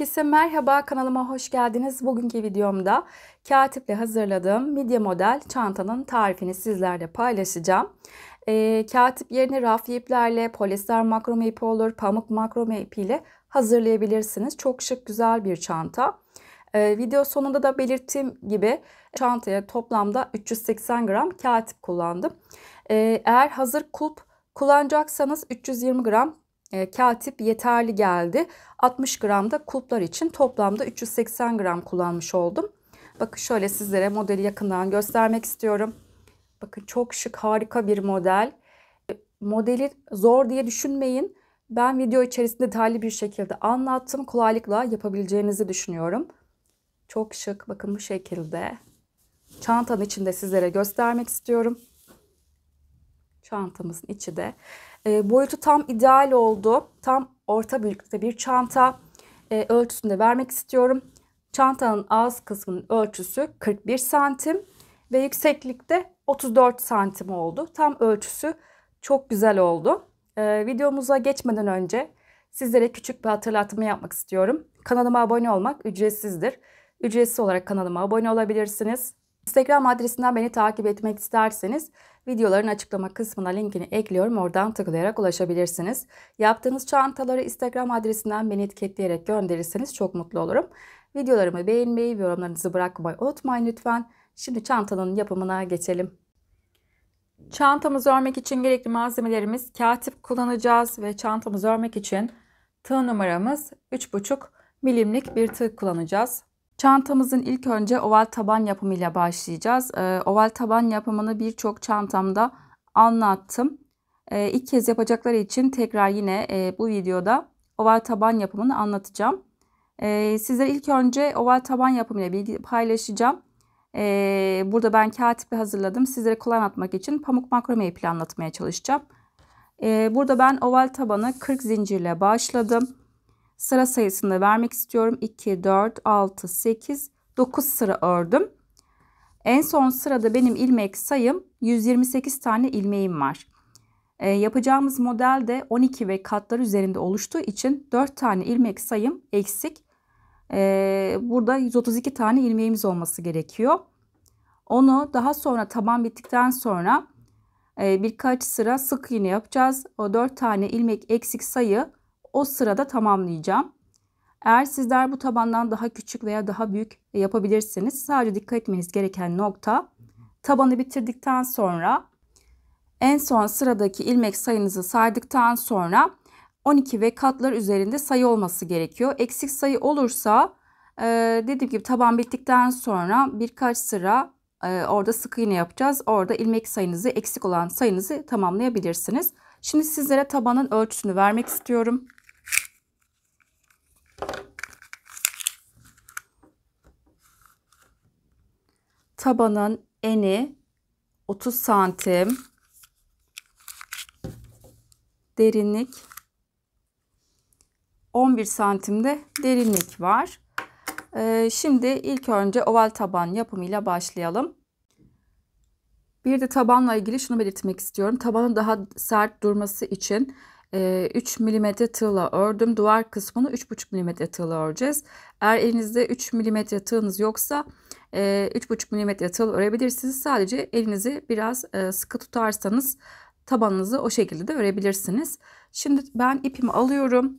Herkese merhaba kanalıma hoş geldiniz. Bugünkü videomda katiple hazırladığım midye model çantanın tarifini sizlerle paylaşacağım. E, katip yerine rafya iplerle, polyester makrome ipi olur, pamuk makrome ipiyle hazırlayabilirsiniz. Çok şık güzel bir çanta. E, video sonunda da belirttiğim gibi çantaya toplamda 380 gram katip kullandım. E, eğer hazır kulp kullanacaksanız 320 gram e, katip yeterli geldi. 60 gram da kulplar için toplamda 380 gram kullanmış oldum. Bakın şöyle sizlere modeli yakından göstermek istiyorum. Bakın çok şık harika bir model. E, modeli zor diye düşünmeyin. Ben video içerisinde detaylı bir şekilde anlattım. Kolaylıkla yapabileceğinizi düşünüyorum. Çok şık bakın bu şekilde. Çantanın içinde sizlere göstermek istiyorum. Çantamızın içi de e, boyutu tam ideal oldu. Tam orta büyüklükte bir çanta e, ölçüsünde vermek istiyorum. Çantanın ağız kısmının ölçüsü 41 santim ve yükseklikte 34 santim oldu. Tam ölçüsü çok güzel oldu. E, videomuza geçmeden önce sizlere küçük bir hatırlatma yapmak istiyorum. Kanalıma abone olmak ücretsizdir. Ücretsiz olarak kanalıma abone olabilirsiniz. Instagram adresinden beni takip etmek isterseniz Videoların açıklama kısmına linkini ekliyorum. Oradan tıklayarak ulaşabilirsiniz. Yaptığınız çantaları Instagram adresinden beni etiketleyerek gönderirseniz çok mutlu olurum. Videolarımı beğenmeyi ve yorumlarınızı bırakmayı unutmayın lütfen. Şimdi çantanın yapımına geçelim. Çantamızı örmek için gerekli malzemelerimiz katip kullanacağız ve çantamızı örmek için tığ numaramız 3,5 milimlik bir tığ kullanacağız. Çantamızın ilk önce oval taban yapımıyla başlayacağız. Ee, oval taban yapımını birçok çantamda anlattım. Ee, ilk kez yapacakları için tekrar yine e, bu videoda oval taban yapımını anlatacağım. Ee, size ilk önce oval taban yapımıyla bilgi paylaşacağım. burada ben katiple hazırladım. Sizlere kolay anlatmak için pamuk makrome ipi anlatmaya çalışacağım. burada ben oval tabanı 40 zincirle başladım sıra sayısını vermek istiyorum. 2, 4, 6, 8, 9 sıra ördüm. En son sırada benim ilmek sayım 128 tane ilmeğim var. E, yapacağımız model de 12 ve katlar üzerinde oluştuğu için 4 tane ilmek sayım eksik. E, burada 132 tane ilmeğimiz olması gerekiyor. Onu daha sonra taban bittikten sonra e, birkaç sıra sık iğne yapacağız. O 4 tane ilmek eksik sayı o sırada tamamlayacağım. Eğer sizler bu tabandan daha küçük veya daha büyük yapabilirsiniz. Sadece dikkat etmeniz gereken nokta tabanı bitirdikten sonra en son sıradaki ilmek sayınızı saydıktan sonra 12 ve katlar üzerinde sayı olması gerekiyor. Eksik sayı olursa e, dediğim gibi taban bittikten sonra birkaç sıra e, orada sık iğne yapacağız. Orada ilmek sayınızı eksik olan sayınızı tamamlayabilirsiniz. Şimdi sizlere tabanın ölçüsünü vermek istiyorum. Tabanın eni 30 santim. Derinlik 11 santimde derinlik var. Ee, şimdi ilk önce oval taban yapımıyla başlayalım. Bir de tabanla ilgili şunu belirtmek istiyorum. Tabanın daha sert durması için 3 ee, mm tığla ördüm. Duvar kısmını 3,5 mm tığla öreceğiz. Eğer elinizde 3 mm tığınız yoksa 3,5 e, mm tığla örebilirsiniz. Sadece elinizi biraz e, sıkı tutarsanız tabanınızı o şekilde de örebilirsiniz. Şimdi ben ipimi alıyorum.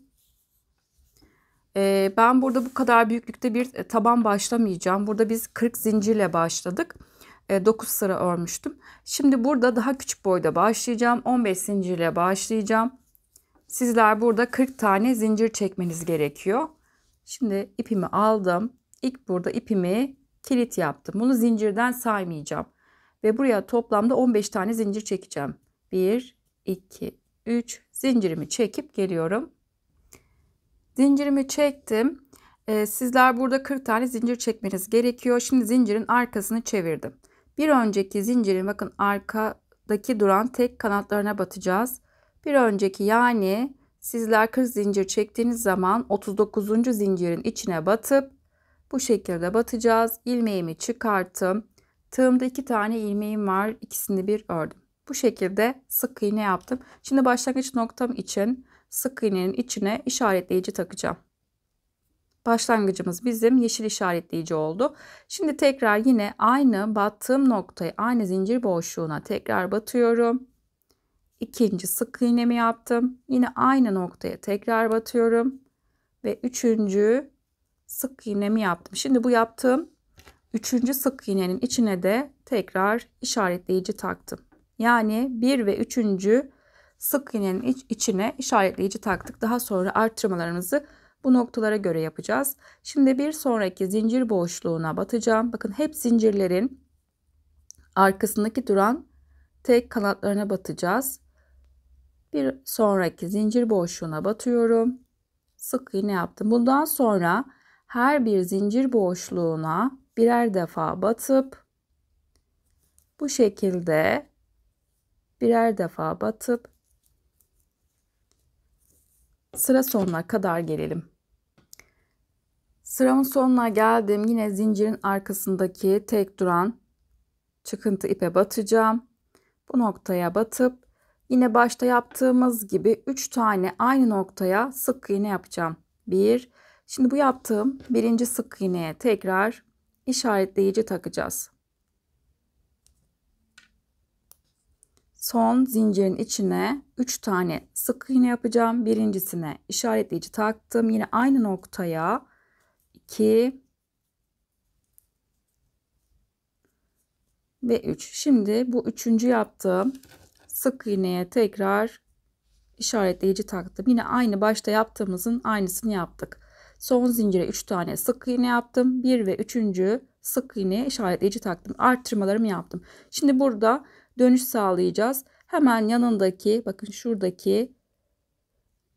Ee, ben burada bu kadar büyüklükte bir e, taban başlamayacağım. Burada biz 40 zincirle başladık. 9 sıra örmüştüm. Şimdi burada daha küçük boyda başlayacağım. 15 zincirle başlayacağım. Sizler burada 40 tane zincir çekmeniz gerekiyor. Şimdi ipimi aldım. İlk burada ipimi kilit yaptım. Bunu zincirden saymayacağım. Ve buraya toplamda 15 tane zincir çekeceğim. 1, 2, 3 zincirimi çekip geliyorum. Zincirimi çektim. Ee, sizler burada 40 tane zincir çekmeniz gerekiyor. Şimdi zincirin arkasını çevirdim. Bir önceki zincirin bakın arkadaki duran tek kanatlarına batacağız. Bir önceki yani sizler 40 zincir çektiğiniz zaman 39. zincirin içine batıp bu şekilde batacağız. İlmeğimi çıkarttım. Tığımda iki tane ilmeğim var. İkisini bir ördüm. Bu şekilde sık iğne yaptım. Şimdi başlangıç noktam için sık iğnenin içine işaretleyici takacağım. Başlangıcımız bizim yeşil işaretleyici oldu. Şimdi tekrar yine aynı battığım noktayı aynı zincir boşluğuna tekrar batıyorum ikinci sık iğnemi yaptım. Yine aynı noktaya tekrar batıyorum. Ve üçüncü sık iğnemi yaptım. Şimdi bu yaptığım üçüncü sık iğnenin içine de tekrar işaretleyici taktım. Yani bir ve üçüncü sık iğnenin iç, içine işaretleyici taktık. Daha sonra arttırmalarımızı bu noktalara göre yapacağız. Şimdi bir sonraki zincir boşluğuna batacağım. Bakın hep zincirlerin arkasındaki duran tek kanatlarına batacağız. Bir sonraki zincir boşluğuna batıyorum. Sık iğne yaptım. Bundan sonra her bir zincir boşluğuna birer defa batıp bu şekilde birer defa batıp sıra sonuna kadar gelelim. Sıramın sonuna geldim. Yine zincirin arkasındaki tek duran çıkıntı ipe batacağım. Bu noktaya batıp Yine başta yaptığımız gibi 3 tane aynı noktaya sık iğne yapacağım. 1. Şimdi bu yaptığım birinci sık iğneye tekrar işaretleyici takacağız. Son zincirin içine 3 tane sık iğne yapacağım. Birincisine işaretleyici taktım. Yine aynı noktaya 2 ve 3. Şimdi bu üçüncü yaptığım sık iğneye tekrar işaretleyici taktım. Yine aynı başta yaptığımızın aynısını yaptık. Son zincire 3 tane sık iğne yaptım. 1 ve 3. sık iğne işaretleyici taktım. Arttırmalarımı yaptım. Şimdi burada dönüş sağlayacağız. Hemen yanındaki bakın şuradaki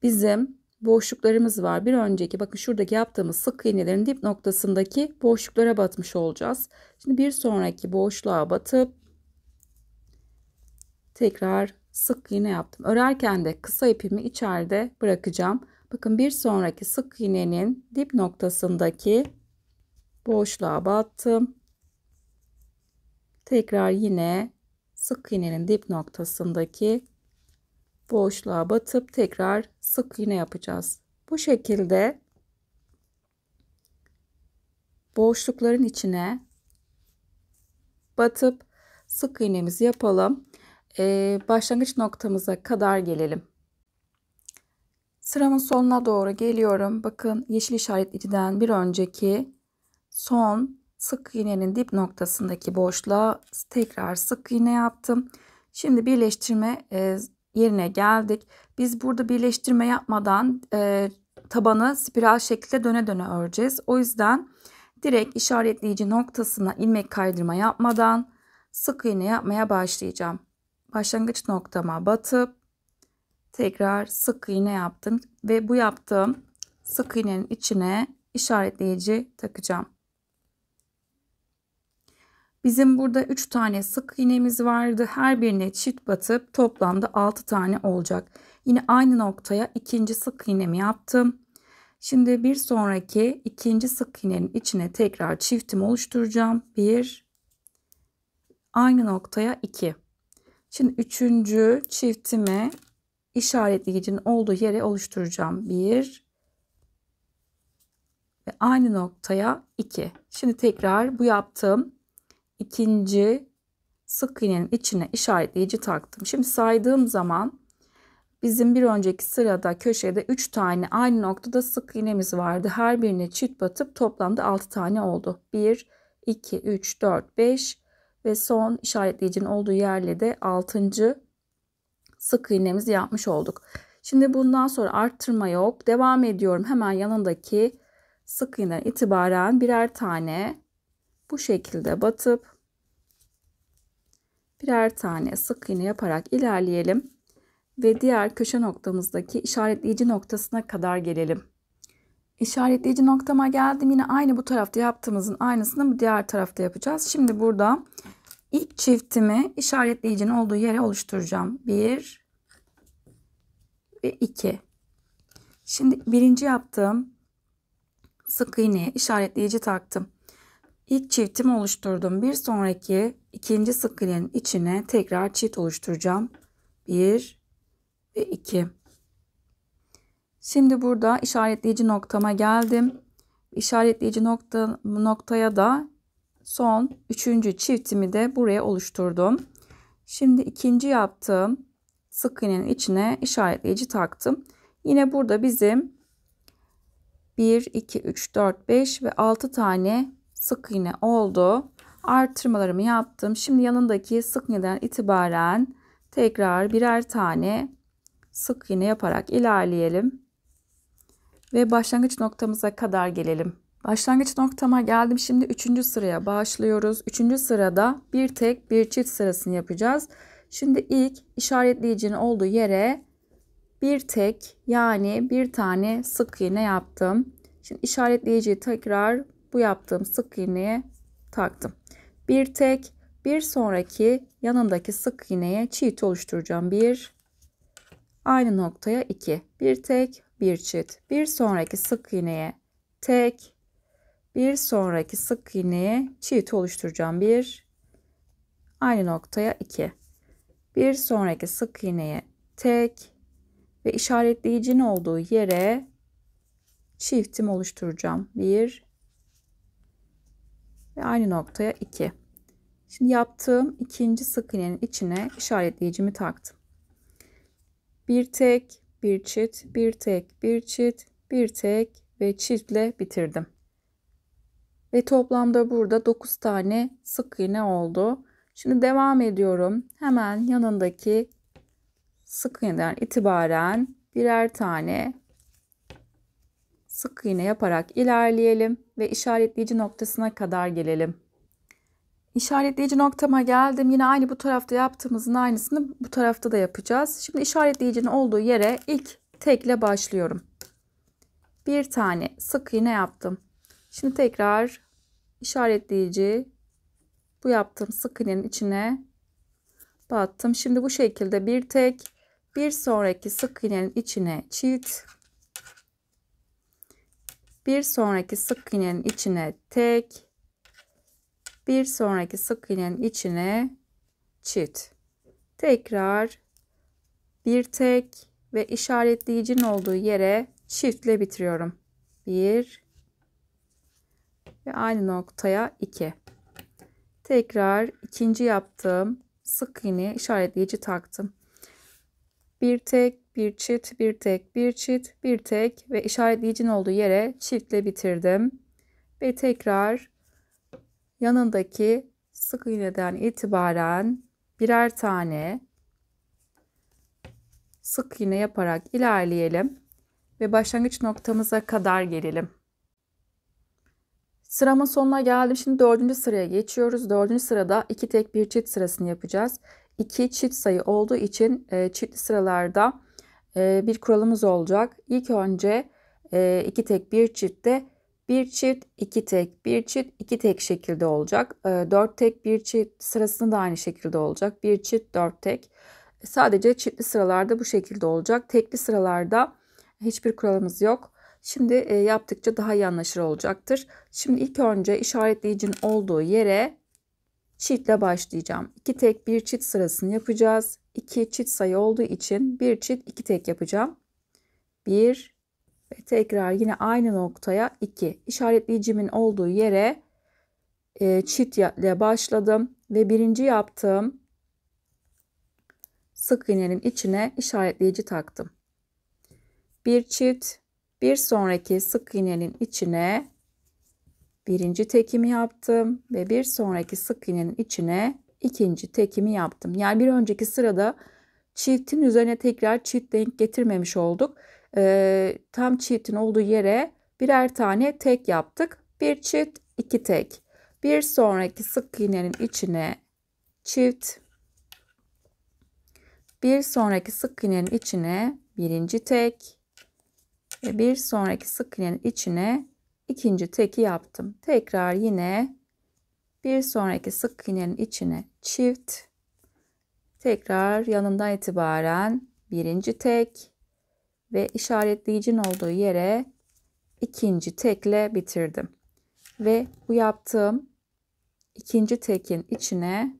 bizim boşluklarımız var. Bir önceki bakın şuradaki yaptığımız sık iğnelerin dip noktasındaki boşluklara batmış olacağız. Şimdi bir sonraki boşluğa batıp tekrar sık iğne yaptım. Örerken de kısa ipimi içeride bırakacağım. Bakın bir sonraki sık iğnenin dip noktasındaki boşluğa battım. Tekrar yine sık iğnenin dip noktasındaki boşluğa batıp tekrar sık iğne yapacağız. Bu şekilde boşlukların içine batıp sık iğnemizi yapalım e, başlangıç noktamıza kadar gelelim. Sıramın sonuna doğru geliyorum. Bakın yeşil işaretliden bir önceki son sık iğnenin dip noktasındaki boşluğa tekrar sık iğne yaptım. Şimdi birleştirme e, yerine geldik. Biz burada birleştirme yapmadan e, tabanı spiral şekilde döne döne öreceğiz. O yüzden direkt işaretleyici noktasına ilmek kaydırma yapmadan sık iğne yapmaya başlayacağım başlangıç noktama batıp tekrar sık iğne yaptım ve bu yaptığım sık iğnenin içine işaretleyici takacağım. Bizim burada 3 tane sık iğnemiz vardı. Her birine çift batıp toplamda 6 tane olacak. Yine aynı noktaya ikinci sık iğnemi yaptım. Şimdi bir sonraki ikinci sık iğnenin içine tekrar çiftimi oluşturacağım. 1 aynı noktaya 2 Şimdi üçüncü çiftimi işaretleyicinin olduğu yere oluşturacağım. Bir ve aynı noktaya iki. Şimdi tekrar bu yaptığım ikinci sık iğnenin içine işaretleyici taktım. Şimdi saydığım zaman bizim bir önceki sırada köşede 3 tane aynı noktada sık iğnemiz vardı. Her birine çift batıp toplamda 6 tane oldu. 1, 2, 3, 4, 5, ve son işaretleyicinin olduğu yerle de 6. sık iğnemizi yapmış olduk. Şimdi bundan sonra arttırma yok. Devam ediyorum. Hemen yanındaki sık iğneden itibaren birer tane bu şekilde batıp birer tane sık iğne yaparak ilerleyelim ve diğer köşe noktamızdaki işaretleyici noktasına kadar gelelim. İşaretleyici noktama geldim. Yine aynı bu tarafta yaptığımızın aynısını bu diğer tarafta yapacağız. Şimdi burada ilk çiftimi işaretleyicinin olduğu yere oluşturacağım. 1 ve 2. Şimdi birinci yaptığım sık iğneye işaretleyici taktım. İlk çiftimi oluşturdum. Bir sonraki ikinci sık iğnenin içine tekrar çift oluşturacağım. 1 ve 2. Şimdi burada işaretleyici noktama geldim. İşaretleyici nokta, noktaya da son üçüncü çiftimi de buraya oluşturdum. Şimdi ikinci yaptığım sık iğnenin içine işaretleyici taktım. Yine burada bizim 1, 2, 3, 4, 5 ve 6 tane sık iğne oldu. Artırmalarımı yaptım. Şimdi yanındaki sık iğneden itibaren tekrar birer tane sık iğne yaparak ilerleyelim ve başlangıç noktamıza kadar gelelim. Başlangıç noktama geldim. Şimdi üçüncü sıraya başlıyoruz. Üçüncü sırada bir tek bir çift sırasını yapacağız. Şimdi ilk işaretleyicinin olduğu yere bir tek yani bir tane sık iğne yaptım. Şimdi işaretleyiciyi tekrar bu yaptığım sık iğneye taktım. Bir tek bir sonraki yanındaki sık iğneye çift oluşturacağım. Bir aynı noktaya iki. Bir tek bir çift bir sonraki sık iğneye tek bir sonraki sık iğneye çift oluşturacağım bir aynı noktaya 2 bir sonraki sık iğneye tek ve işaretleyicinin olduğu yere çiftim oluşturacağım bir ve aynı noktaya 2 şimdi yaptığım ikinci sık iğnenin içine işaretleyicimi taktım bir tek bir çift, bir tek, bir çift, bir tek ve çiftle bitirdim. Ve toplamda burada 9 tane sık iğne oldu. Şimdi devam ediyorum. Hemen yanındaki sık iğneden itibaren birer tane sık iğne yaparak ilerleyelim ve işaretleyici noktasına kadar gelelim. İşaretleyici noktama geldim. Yine aynı bu tarafta yaptığımızın aynısını bu tarafta da yapacağız. Şimdi işaretleyicinin olduğu yere ilk tekle başlıyorum. Bir tane sık iğne yaptım. Şimdi tekrar işaretleyici bu yaptığım sık iğnenin içine battım. Şimdi bu şekilde bir tek bir sonraki sık iğnenin içine çift bir sonraki sık iğnenin içine tek bir sonraki sık iğnenin içine çift. Tekrar bir tek ve işaretleyicinin olduğu yere çiftle bitiriyorum. bir ve aynı noktaya 2. Tekrar ikinci yaptığım sık iğne işaretleyici taktım. Bir tek, bir çift, bir tek, bir çift, bir tek ve işaretleyicinin olduğu yere çiftle bitirdim. Ve tekrar yanındaki sık iğneden itibaren birer tane sık iğne yaparak ilerleyelim ve başlangıç noktamıza kadar gelelim. Sıramın sonuna geldim. Şimdi dördüncü sıraya geçiyoruz. Dördüncü sırada iki tek bir çift sırasını yapacağız. İki çift sayı olduğu için e, çiftli sıralarda e, bir kuralımız olacak. İlk önce e, iki tek bir çiftte bir çift, iki tek, bir çift, iki tek şekilde olacak. Ee, dört tek, bir çift sırasında da aynı şekilde olacak. Bir çift, dört tek. E, sadece çiftli sıralarda bu şekilde olacak. Tekli sıralarda hiçbir kuralımız yok. Şimdi e, yaptıkça daha iyi anlaşılır olacaktır. Şimdi ilk önce işaretleyicinin olduğu yere çiftle başlayacağım. İki tek bir çift sırasını yapacağız. İki çift sayı olduğu için bir çift iki tek yapacağım. Bir ve tekrar yine aynı noktaya 2. işaretleyicimin olduğu yere e, çift ile başladım. Ve birinci yaptığım sık iğnenin içine işaretleyici taktım. Bir çift bir sonraki sık iğnenin içine birinci tekimi yaptım ve bir sonraki sık iğnenin içine ikinci tekimi yaptım. Yani bir önceki sırada çiftin üzerine tekrar çift denk getirmemiş olduk e, tam çiftin olduğu yere birer tane tek yaptık. Bir çift, iki tek. Bir sonraki sık iğnenin içine çift. Bir sonraki sık iğnenin içine birinci tek ve bir sonraki sık iğnenin içine ikinci teki yaptım. Tekrar yine bir sonraki sık iğnenin içine çift. Tekrar yanından itibaren birinci tek ve işaretleyicin olduğu yere ikinci tekle bitirdim. Ve bu yaptığım ikinci tekin içine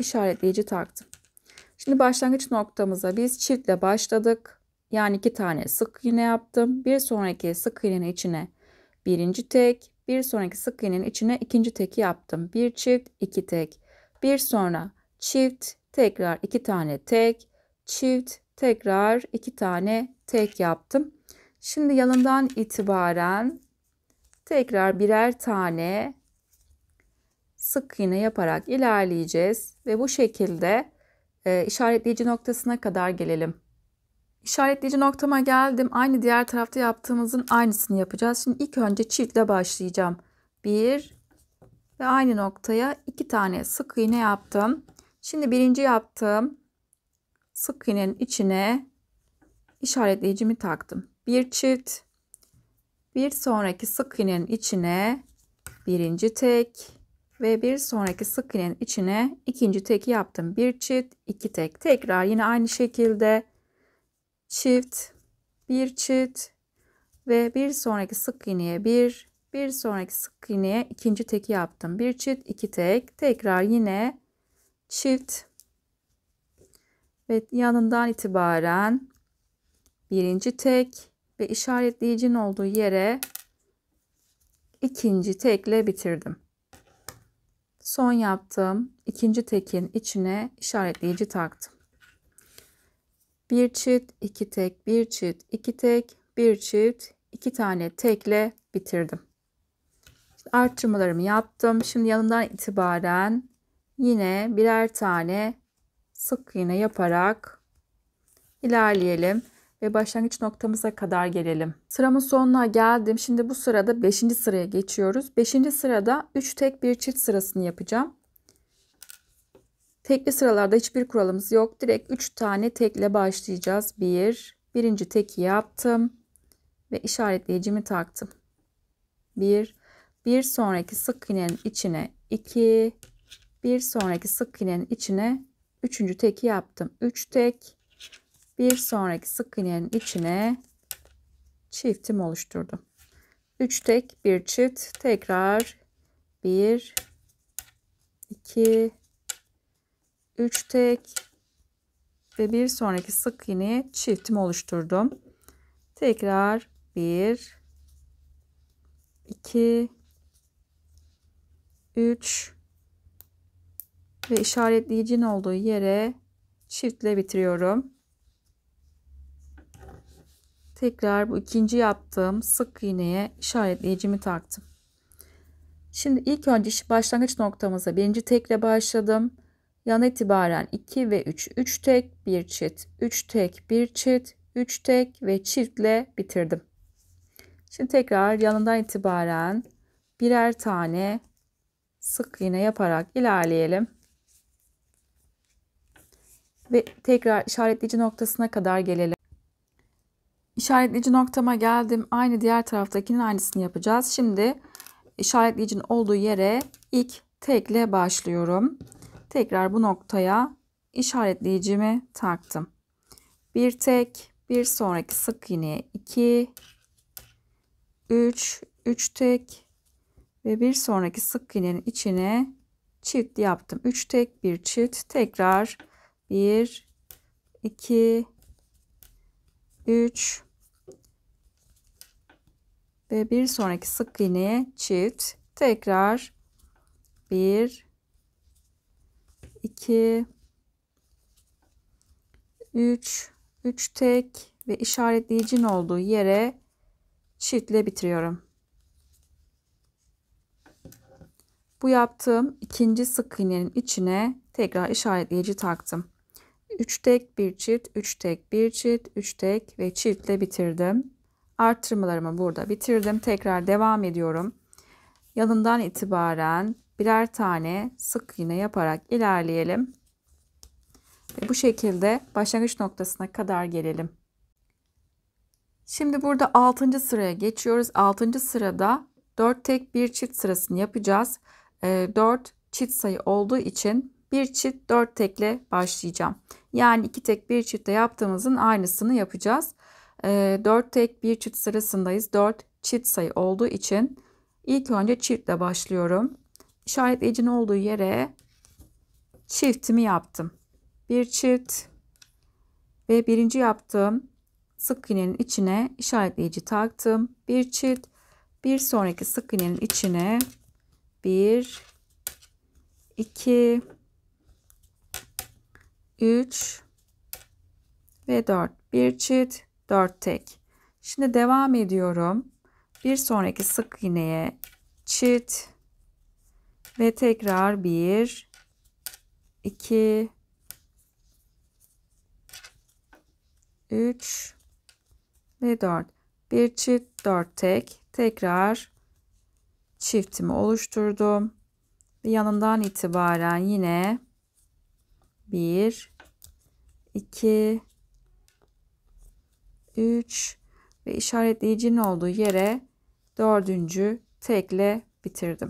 işaretleyici taktım. Şimdi başlangıç noktamıza biz çiftle başladık. Yani iki tane sık iğne yaptım. Bir sonraki sık iğnenin içine birinci tek, bir sonraki sık iğnenin içine ikinci teki yaptım. Bir çift, iki tek. Bir sonra çift, tekrar iki tane tek, çift, tekrar iki tane tek yaptım. Şimdi yanından itibaren tekrar birer tane sık iğne yaparak ilerleyeceğiz ve bu şekilde e, işaretleyici noktasına kadar gelelim. İşaretleyici noktama geldim. Aynı diğer tarafta yaptığımızın aynısını yapacağız. Şimdi ilk önce çiftle başlayacağım. 1 ve aynı noktaya 2 tane sık iğne yaptım. Şimdi birinci yaptığım sık iğnenin içine işaretleyicimi taktım. Bir çift. Bir sonraki sık iğnenin içine birinci tek ve bir sonraki sık iğnenin içine ikinci tek yaptım. Bir çift, iki tek. Tekrar yine aynı şekilde çift, bir çift ve bir sonraki sık iğneye bir, bir sonraki sık iğneye ikinci tek yaptım. Bir çift, iki tek. Tekrar yine çift ve yanından itibaren birinci tek ve işaretleyicinin olduğu yere ikinci tekle bitirdim. Son yaptığım ikinci tekin içine işaretleyici taktım. Bir çift, iki tek, bir çift, iki tek, bir çift, iki tane tekle bitirdim. İşte arttırmalarımı yaptım. Şimdi yanından itibaren yine birer tane sık iğne yaparak ilerleyelim ve başlangıç noktamıza kadar gelelim. Sıramın sonuna geldim. Şimdi bu sırada 5. sıraya geçiyoruz. 5. sırada 3 tek bir çift sırasını yapacağım. Tekli sıralarda hiçbir kuralımız yok. Direkt 3 tane tekle başlayacağız. 1 bir, birinci teki yaptım ve işaretleyicimi taktım. 1 bir sonraki sık iğnenin içine 2 bir sonraki sık iğnenin içine üçüncü teki yaptım. 3 üç tek bir sonraki sık iğnenin içine çiftim oluşturdum. 3 tek, bir çift. Tekrar 1 2 3 tek ve bir sonraki sık iğne çiftim oluşturdum. Tekrar 1 2 3 ve işaretleyicinin olduğu yere çiftle bitiriyorum tekrar bu ikinci yaptığım sık iğneye işaretleyicimi taktım. Şimdi ilk önce başlangıç noktamıza birinci tekle başladım. Yan itibaren 2 ve 3, 3 tek, 1 çift, 3 tek, 1 çift, 3 tek ve çiftle bitirdim. Şimdi tekrar yanından itibaren birer tane sık iğne yaparak ilerleyelim. Ve tekrar işaretleyici noktasına kadar gelelim. İşaretleyici noktama geldim. Aynı diğer taraftakinin aynısını yapacağız. Şimdi işaretleyicinin olduğu yere ilk tekle başlıyorum. Tekrar bu noktaya işaretleyicimi taktım. Bir tek, bir sonraki sık iğneye 2, 3, 3 tek ve bir sonraki sık iğnenin içine çift yaptım. 3 tek, bir çift. Tekrar 1 2 3 ve bir sonraki sık iğneye çift tekrar 1 2 3 3 tek ve işaretleyicinin olduğu yere çiftle bitiriyorum. Bu yaptığım ikinci sık iğnenin içine tekrar işaretleyici taktım. 3 tek, 1 çift, 3 tek, 1 çift, 3 tek ve çiftle bitirdim. Artırmalarımı burada bitirdim. Tekrar devam ediyorum. Yanından itibaren birer tane sık iğne yaparak ilerleyelim. Ve bu şekilde başlangıç noktasına kadar gelelim. Şimdi burada 6. sıraya geçiyoruz. 6. sırada 4 tek 1 çift sırasını yapacağız. 4 ee, çift sayı olduğu için 1 çift 4 tekle başlayacağım. Yani iki tek bir çiftte yaptığımızın aynısını yapacağız. 4 ee, tek bir çift sırasındayız. 4 çift sayı olduğu için ilk önce çiftle başlıyorum. İşaretleyicinin olduğu yere çiftimi yaptım. Bir çift ve birinci yaptığım sık iğnenin içine işaretleyici taktım. Bir çift bir sonraki sık iğnenin içine bir iki 3 ve 4. Bir çift, 4 tek. Şimdi devam ediyorum. Bir sonraki sık iğneye çift ve tekrar 1 2 3 ve 4. Bir çift, 4 tek. Tekrar çiftimi oluşturdum. Yanından itibaren yine 1 2 3 ve işaretleyicinin olduğu yere dördüncü tekle bitirdim.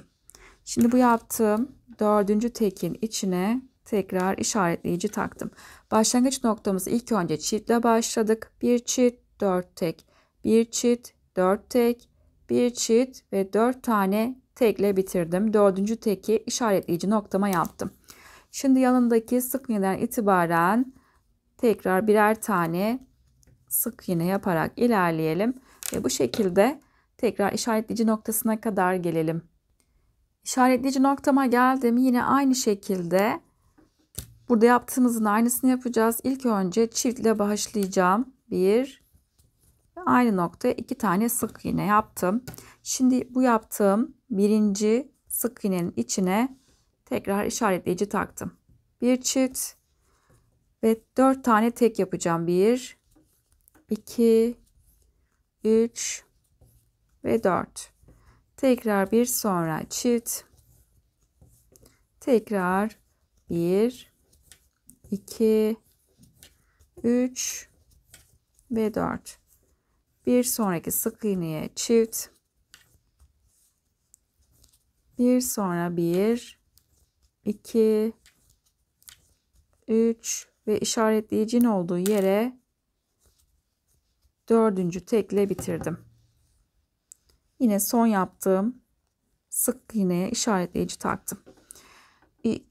Şimdi bu yaptığım dördüncü tekin içine tekrar işaretleyici taktım. Başlangıç noktamızı ilk önce çiftle başladık. Bir çift, dört tek. Bir çift, dört tek. Bir çift ve dört tane tekle bitirdim. Dördüncü teki işaretleyici noktama yaptım. Şimdi yanındaki sık iğneden itibaren tekrar birer tane sık iğne yaparak ilerleyelim ve bu şekilde tekrar işaretleyici noktasına kadar gelelim. İşaretleyici noktama geldim. Yine aynı şekilde burada yaptığımızın aynısını yapacağız. İlk önce çiftle başlayacağım. Bir aynı noktaya iki tane sık iğne yaptım. Şimdi bu yaptığım birinci sık iğnenin içine tekrar işaretleyici taktım. Bir çift ve 4 tane tek yapacağım. 1, 2, 3 ve 4. Tekrar bir sonra çift. Tekrar 1, 2, 3 ve 4. Bir sonraki sık iğneye çift. Bir sonra 1, 2, 3 ve işaretleyicinin olduğu yere dördüncü tekle bitirdim. Yine son yaptığım sık iğneye işaretleyici taktım.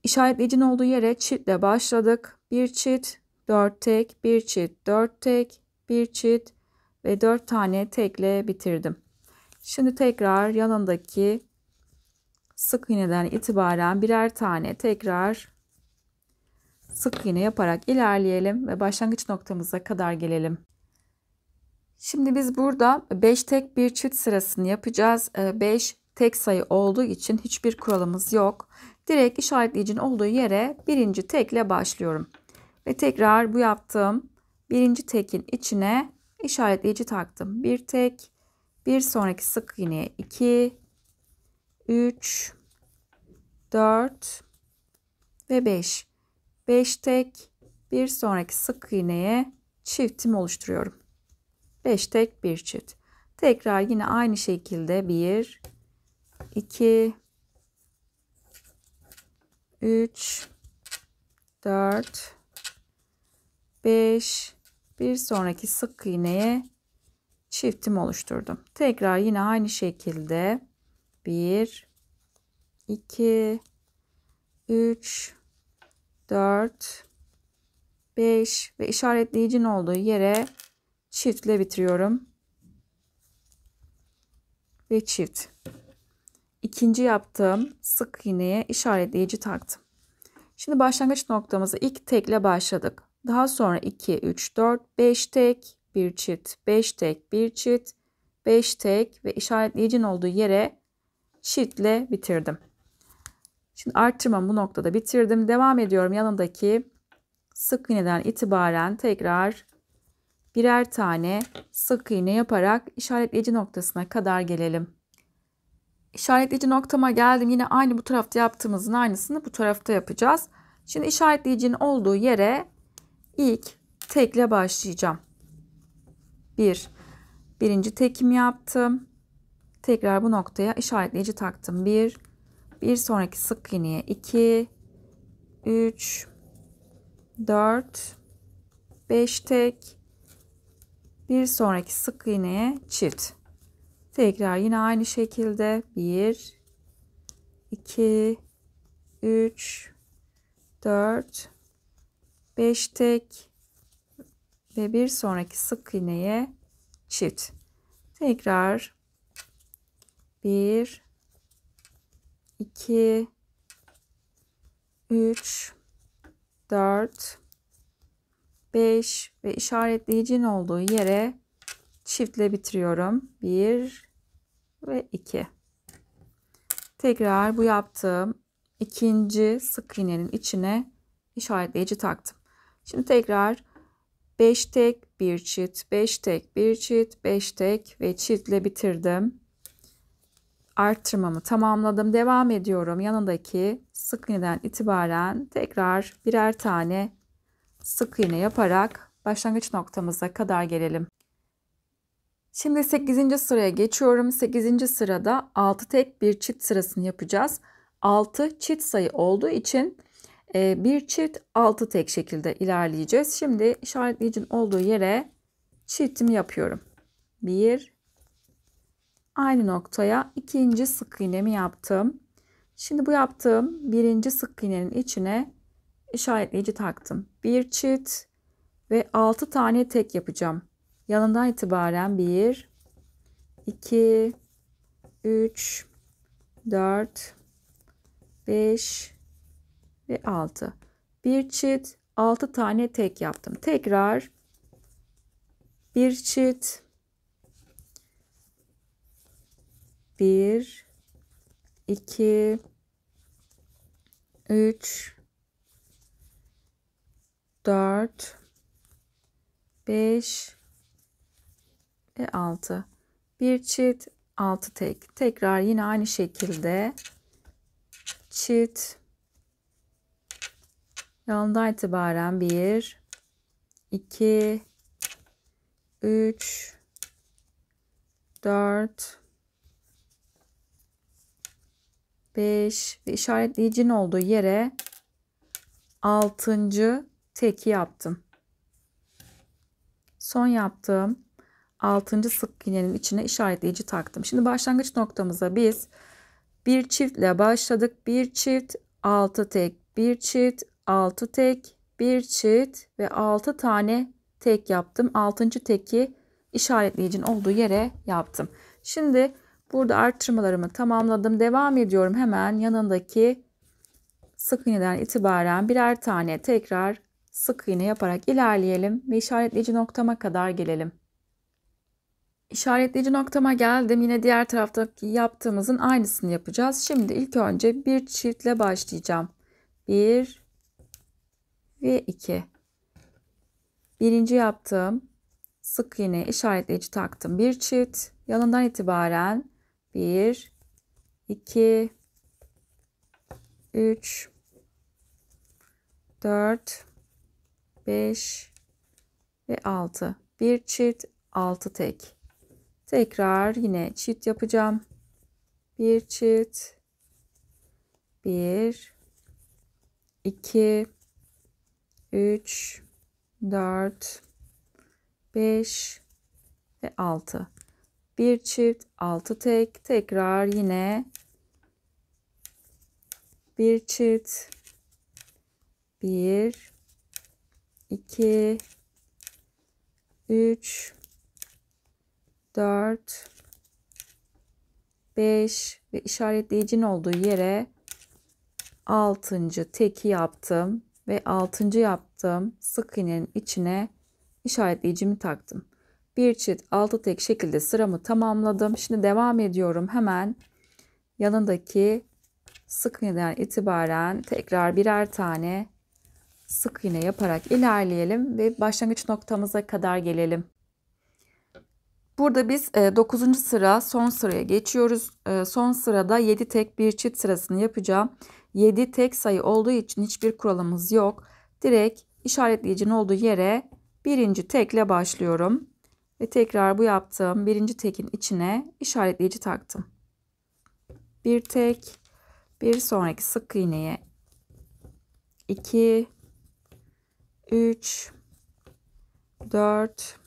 İşaretleyicinin olduğu yere çiftle başladık. Bir çift, dört tek, bir çift, dört tek, bir çift ve dört tane tekle bitirdim. Şimdi tekrar yanındaki sık iğneden itibaren birer tane tekrar sık iğne yaparak ilerleyelim ve başlangıç noktamıza kadar gelelim. Şimdi biz burada 5 tek bir çift sırasını yapacağız. 5 ee, tek sayı olduğu için hiçbir kuralımız yok. Direkt işaretleyicinin olduğu yere birinci tekle başlıyorum. Ve tekrar bu yaptığım birinci tekin içine işaretleyici taktım. Bir tek, bir sonraki sık iğneye 2, 3, 4 ve 5. 5 tek bir sonraki sık iğneye çiftim oluşturuyorum. 5 tek bir çift. Tekrar yine aynı şekilde 1 2 3 4 5 bir sonraki sık iğneye çiftim oluşturdum. Tekrar yine aynı şekilde 1 2 3 4, 5 ve işaretleyicinin olduğu yere çiftle bitiriyorum. Ve çift. İkinci yaptığım sık iğneye işaretleyici taktım. Şimdi başlangıç noktamızı ilk tekle başladık. Daha sonra 2, 3, 4, 5 tek, 1 çift, 5 tek, 1 çift, 5 tek ve işaretleyicinin olduğu yere çiftle bitirdim. Şimdi arttırmamı bu noktada bitirdim. Devam ediyorum yanındaki sık iğneden itibaren tekrar birer tane sık iğne yaparak işaretleyici noktasına kadar gelelim. İşaretleyici noktama geldim. Yine aynı bu tarafta yaptığımızın aynısını bu tarafta yapacağız. Şimdi işaretleyicinin olduğu yere ilk tekle başlayacağım. Bir, birinci tekim yaptım. Tekrar bu noktaya işaretleyici taktım. bir. Bir sonraki sık iğneye 2, 3, 4, 5 tek. Bir sonraki sık iğneye çift. Tekrar yine aynı şekilde 1, 2, 3, 4, 5 tek ve bir sonraki sık iğneye çift. Tekrar 1, 2 3 4 5 ve işaretleyicinin olduğu yere çiftle bitiriyorum. 1 ve 2. Tekrar bu yaptığım ikinci sık iğnenin içine işaretleyici taktım. Şimdi tekrar 5 tek, 1 çift, 5 tek, 1 çift, 5 tek ve çiftle bitirdim arttırmamı tamamladım. Devam ediyorum. Yanındaki sık iğneden itibaren tekrar birer tane sık iğne yaparak başlangıç noktamıza kadar gelelim. Şimdi 8. sıraya geçiyorum. 8. sırada 6 tek bir çift sırasını yapacağız. 6 çift sayı olduğu için e, bir çift 6 tek şekilde ilerleyeceğiz. Şimdi işaretleyicinin olduğu yere çiftimi yapıyorum. 1 aynı noktaya ikinci sık iğnemi yaptım. Şimdi bu yaptığım birinci sık iğnenin içine işaretleyici taktım. Bir çift ve altı tane tek yapacağım. Yanından itibaren bir, iki, üç, dört, beş ve altı. Bir çift altı tane tek yaptım. Tekrar bir çift 1 2 3 4 5 ve 6 bir çift 6 tek tekrar yine aynı şekilde çift yanından itibaren 1 2 3 4 5 ve işaretleyicinin olduğu yere 6. teki yaptım. Son yaptığım 6. sık iğnenin içine işaretleyici taktım. Şimdi başlangıç noktamıza biz bir çiftle başladık. Bir çift, 6 tek, bir çift, 6 tek, bir çift ve 6 tane tek yaptım. 6. teki işaretleyicinin olduğu yere yaptım. Şimdi Burada arttırmalarımı tamamladım. Devam ediyorum hemen yanındaki sık iğneden itibaren birer tane tekrar sık iğne yaparak ilerleyelim ve işaretleyici noktama kadar gelelim. İşaretleyici noktama geldim. Yine diğer taraftaki yaptığımızın aynısını yapacağız. Şimdi ilk önce bir çiftle başlayacağım. 1 ve 2. Birinci yaptığım sık iğne işaretleyici taktım. Bir çift yanından itibaren 1 2 3 4 5 ve 6. Bir çift, 6 tek. Tekrar yine çift yapacağım. Bir çift. 1 2 3 4 5 ve 6 bir çift, altı tek, tekrar yine bir çift, bir, iki, üç, dört, beş ve işaretleyicinin olduğu yere altıncı teki yaptım ve altıncı yaptım sık iğnenin içine işaretleyicimi taktım bir çift altı tek şekilde sıramı tamamladım. Şimdi devam ediyorum hemen yanındaki sık iğneden itibaren tekrar birer tane sık iğne yaparak ilerleyelim ve başlangıç noktamıza kadar gelelim. Burada biz 9. E, sıra son sıraya geçiyoruz. E, son sırada 7 tek bir çift sırasını yapacağım. 7 tek sayı olduğu için hiçbir kuralımız yok. Direkt işaretleyicinin olduğu yere birinci tekle başlıyorum ve tekrar bu yaptığım birinci tekin içine işaretleyici taktım. Bir tek, bir sonraki sık iğneye 2 3 4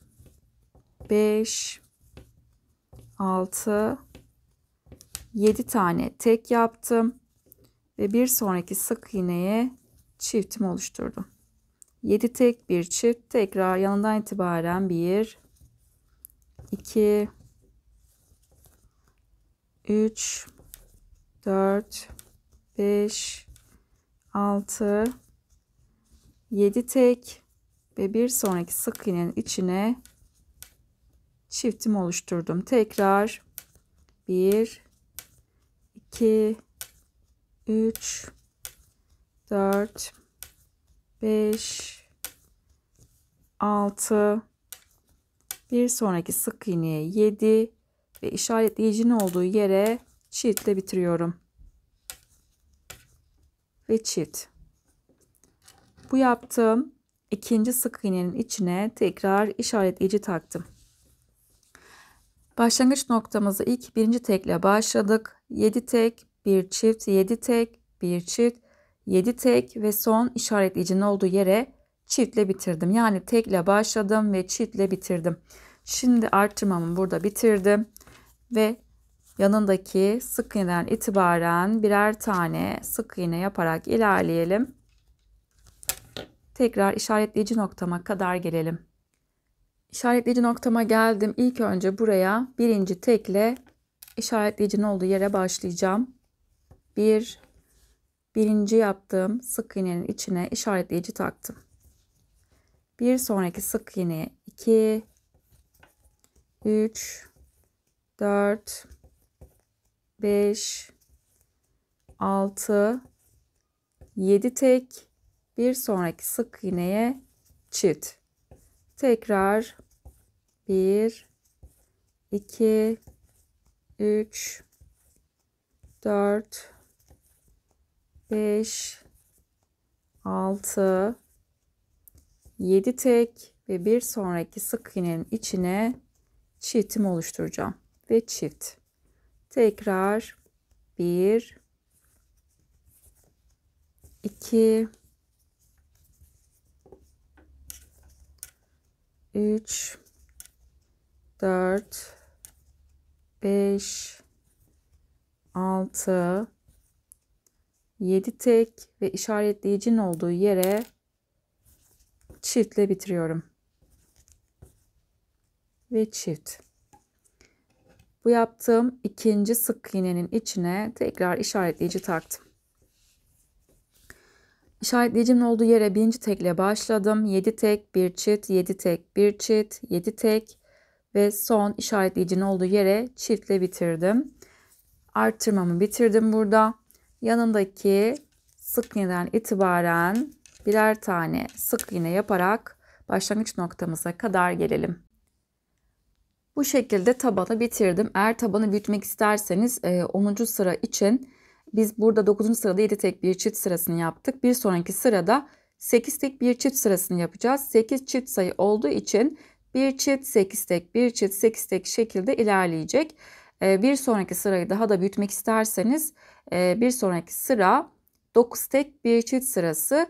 5 6 7 tane tek yaptım ve bir sonraki sık iğneye çiftim oluşturdum. 7 tek bir çift tekrar yanından itibaren 1 2 3 4 5 6 7 tek ve bir sonraki sık iğnenin içine çiftim oluşturdum. Tekrar 1 2 3 4 5 6 bir sonraki sık iğneye 7 ve işaretleyicinin olduğu yere çiftle bitiriyorum. Ve çift. Bu yaptığım ikinci sık iğnenin içine tekrar işaretleyici taktım. Başlangıç noktamızı ilk birinci tekle başladık. 7 tek, bir çift, 7 tek, bir çift, 7 tek ve son işaretleyicinin olduğu yere çiftle bitirdim. Yani tekle başladım ve çiftle bitirdim. Şimdi artırmamı burada bitirdim ve yanındaki sık iğneden itibaren birer tane sık iğne yaparak ilerleyelim. Tekrar işaretleyici noktama kadar gelelim. İşaretleyici noktama geldim. İlk önce buraya birinci tekle işaretleyicinin olduğu yere başlayacağım. Bir, birinci yaptığım sık iğnenin içine işaretleyici taktım. Bir sonraki sık iğne 2 3 4 5 6 7 tek bir sonraki sık iğneye çift tekrar 1 2 3 4 5 6 7 tek ve bir sonraki sık iğnenin içine çiftim oluşturacağım ve çift tekrar 1 2 3 4 5 6 7 tek ve işaretleyicinin olduğu yere çiftle bitiriyorum. Ve çift. Bu yaptığım ikinci sık iğnenin içine tekrar işaretleyici taktım. İşaretleyicimin olduğu yere birinci tekle başladım. 7 tek, bir çift, 7 tek, bir çift, 7 tek ve son işaretleyicinin olduğu yere çiftle bitirdim. Artırmamı bitirdim burada. Yanındaki sık iğneden itibaren birer tane sık iğne yaparak başlangıç noktamıza kadar gelelim. Bu şekilde tabanı bitirdim. Eğer tabanı büyütmek isterseniz 10. E, sıra için biz burada 9. sırada 7 tek bir çift sırasını yaptık. Bir sonraki sırada 8 tek bir çift sırasını yapacağız. 8 çift sayı olduğu için bir çift 8 tek bir çift 8 tek şekilde ilerleyecek. E, bir sonraki sırayı daha da büyütmek isterseniz e, bir sonraki sıra 9 tek bir çift sırası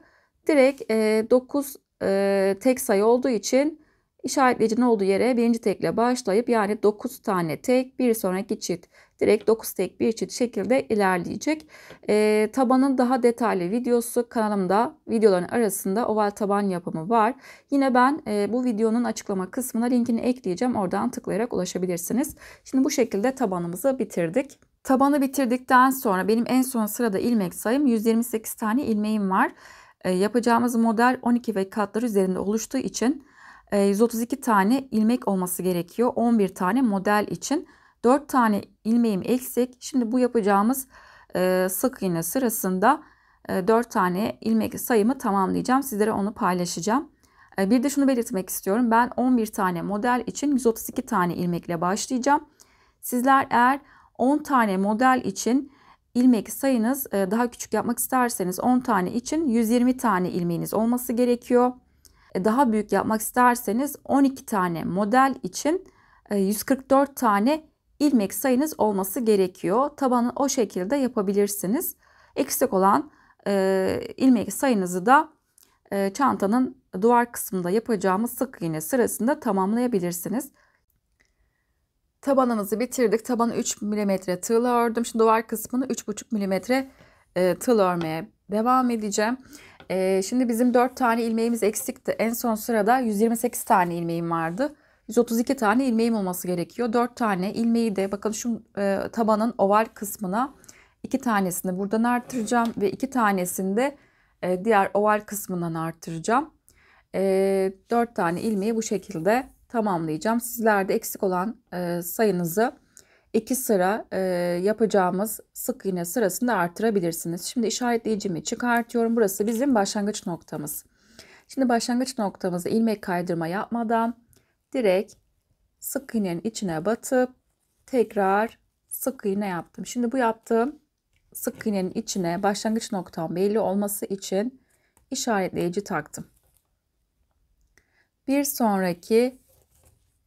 Direkt e, 9 e, tek sayı olduğu için işaretleyicinin olduğu yere birinci tekle başlayıp yani 9 tane tek bir sonraki çift direkt 9 tek bir çift şekilde ilerleyecek. E, tabanın daha detaylı videosu kanalımda videoların arasında oval taban yapımı var. Yine ben e, bu videonun açıklama kısmına linkini ekleyeceğim. Oradan tıklayarak ulaşabilirsiniz. Şimdi bu şekilde tabanımızı bitirdik. Tabanı bitirdikten sonra benim en son sırada ilmek sayım 128 tane ilmeğim var. Ee, yapacağımız model 12 ve katlar üzerinde oluştuğu için 132 e, tane ilmek olması gerekiyor. 11 tane model için 4 tane ilmeğim eksik. Şimdi bu yapacağımız e, sık iğne sırasında 4 e, tane ilmek sayımı tamamlayacağım. Sizlere onu paylaşacağım. Bir de şunu belirtmek istiyorum. Ben 11 tane model için 132 tane ilmekle başlayacağım. Sizler eğer 10 tane model için ilmek sayınız e, daha küçük yapmak isterseniz 10 tane için 120 tane ilmeğiniz olması gerekiyor. E, daha büyük yapmak isterseniz 12 tane model için 144 e, tane ilmek sayınız olması gerekiyor. Tabanı o şekilde yapabilirsiniz. Eksik olan ilmek sayınızı da çantanın duvar kısmında yapacağımız sık iğne sırasında tamamlayabilirsiniz. Tabanımızı bitirdik. Tabanı 3 mm tığla ördüm. Şimdi duvar kısmını 3,5 mm e, tığla örmeye devam edeceğim. E, şimdi bizim 4 tane ilmeğimiz eksikti. En son sırada 128 tane ilmeğim vardı. 132 tane ilmeğim olması gerekiyor. 4 tane ilmeği de bakın şu e, tabanın oval kısmına 2 tanesini buradan arttıracağım ve 2 tanesini de diğer oval kısmından arttıracağım. 4 tane ilmeği bu şekilde tamamlayacağım. Sizlerde eksik olan e, sayınızı iki sıra e, yapacağımız sık iğne sırasında artırabilirsiniz. Şimdi işaretleyicimi çıkartıyorum. Burası bizim başlangıç noktamız. Şimdi başlangıç noktamızı ilmek kaydırma yapmadan direkt sık iğnenin içine batıp tekrar sık iğne yaptım. Şimdi bu yaptığım sık iğnenin içine başlangıç noktam belli olması için işaretleyici taktım. Bir sonraki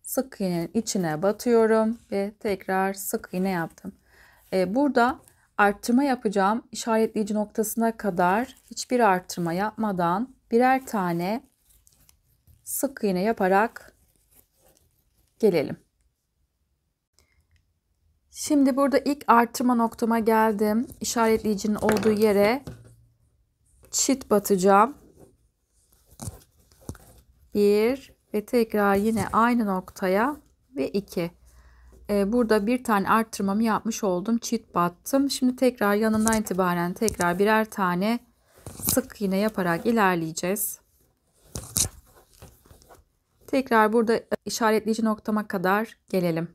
sık iğnenin içine batıyorum ve tekrar sık iğne yaptım. E, burada arttırma yapacağım işaretleyici noktasına kadar hiçbir arttırma yapmadan birer tane sık iğne yaparak gelelim. Şimdi burada ilk arttırma noktama geldim. İşaretleyicinin olduğu yere çit batacağım. 1 ve tekrar yine aynı noktaya ve 2 ee, burada bir tane arttırmamı yapmış oldum çift battım şimdi tekrar yanından itibaren tekrar birer tane sık iğne yaparak ilerleyeceğiz tekrar burada işaretleyici noktama kadar gelelim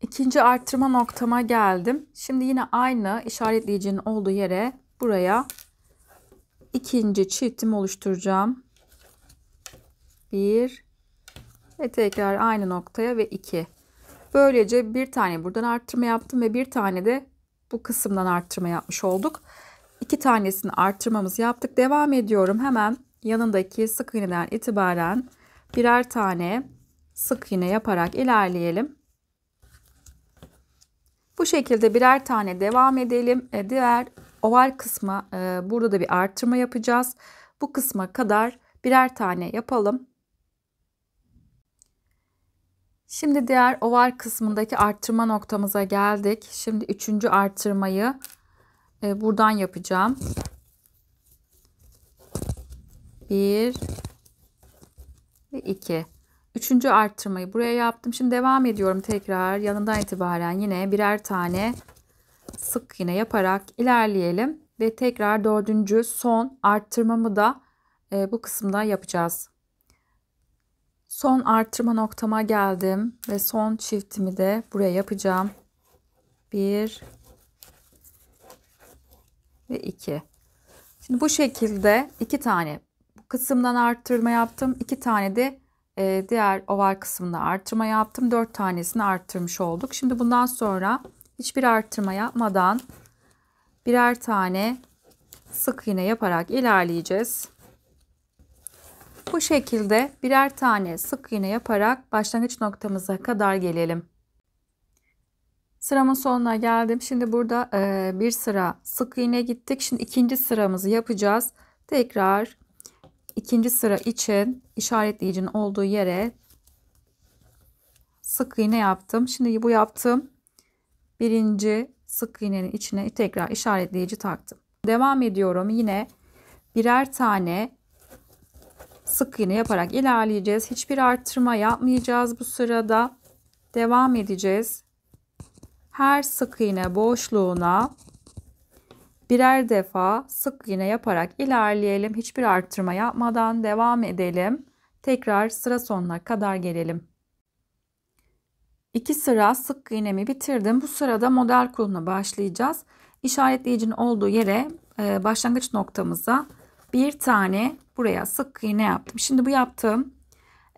ikinci arttırma noktama geldim şimdi yine aynı işaretleyicinin olduğu yere buraya ikinci çiftimi oluşturacağım 1 ve tekrar aynı noktaya ve 2. Böylece bir tane buradan arttırma yaptım ve bir tane de bu kısımdan arttırma yapmış olduk. İki tanesini arttırmamızı yaptık. Devam ediyorum. Hemen yanındaki sık iğneden itibaren birer tane sık iğne yaparak ilerleyelim. Bu şekilde birer tane devam edelim. E, diğer oval kısma e, burada da bir arttırma yapacağız. Bu kısma kadar birer tane yapalım. Şimdi diğer oval kısmındaki arttırma noktamıza geldik. Şimdi üçüncü arttırmayı e, buradan yapacağım. Bir ve iki. Üçüncü arttırmayı buraya yaptım. Şimdi devam ediyorum tekrar. Yanından itibaren yine birer tane sık yine yaparak ilerleyelim. Ve tekrar dördüncü son arttırmamı da e, bu kısımda yapacağız. Son arttırma noktama geldim ve son çiftimi de buraya yapacağım. 1 ve 2. Şimdi bu şekilde iki tane bu kısımdan artırma yaptım. iki tane de e, diğer oval kısmında artırma yaptım. Dört tanesini arttırmış olduk. Şimdi bundan sonra hiçbir artırma yapmadan birer tane sık iğne yaparak ilerleyeceğiz. Bu şekilde birer tane sık iğne yaparak başlangıç noktamıza kadar gelelim. Sıramın sonuna geldim. Şimdi burada e, bir sıra sık iğne gittik. Şimdi ikinci sıramızı yapacağız. Tekrar ikinci sıra için işaretleyicinin olduğu yere sık iğne yaptım. Şimdi bu yaptım. birinci sık iğnenin içine tekrar işaretleyici taktım. Devam ediyorum. Yine birer tane sık iğne yaparak ilerleyeceğiz. Hiçbir artırma yapmayacağız bu sırada. Devam edeceğiz. Her sık iğne boşluğuna birer defa sık iğne yaparak ilerleyelim. Hiçbir artırma yapmadan devam edelim. Tekrar sıra sonuna kadar gelelim. İki sıra sık iğnemi bitirdim. Bu sırada model koluna başlayacağız. İşaretleyicinin olduğu yere e, başlangıç noktamıza bir tane buraya sık iğne yaptım. Şimdi bu yaptığım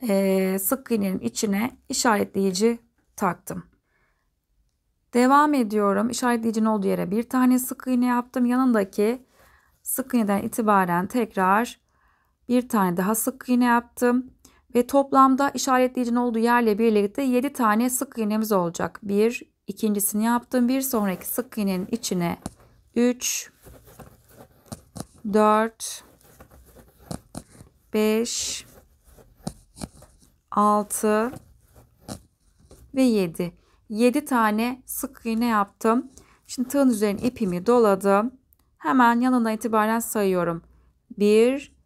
e, sık iğnenin içine işaretleyici taktım. Devam ediyorum. İşaretleyicinin olduğu yere bir tane sık iğne yaptım. Yanındaki sık iğneden itibaren tekrar bir tane daha sık iğne yaptım. Ve toplamda işaretleyicinin olduğu yerle birlikte 7 tane sık iğnemiz olacak. Bir, ikincisini yaptım. Bir sonraki sık iğnenin içine 3, 4, 5, 6 ve 7. 7 tane sık iğne yaptım. Şimdi tığın üzerine ipimi doladım. Hemen yanına itibaren sayıyorum. 1,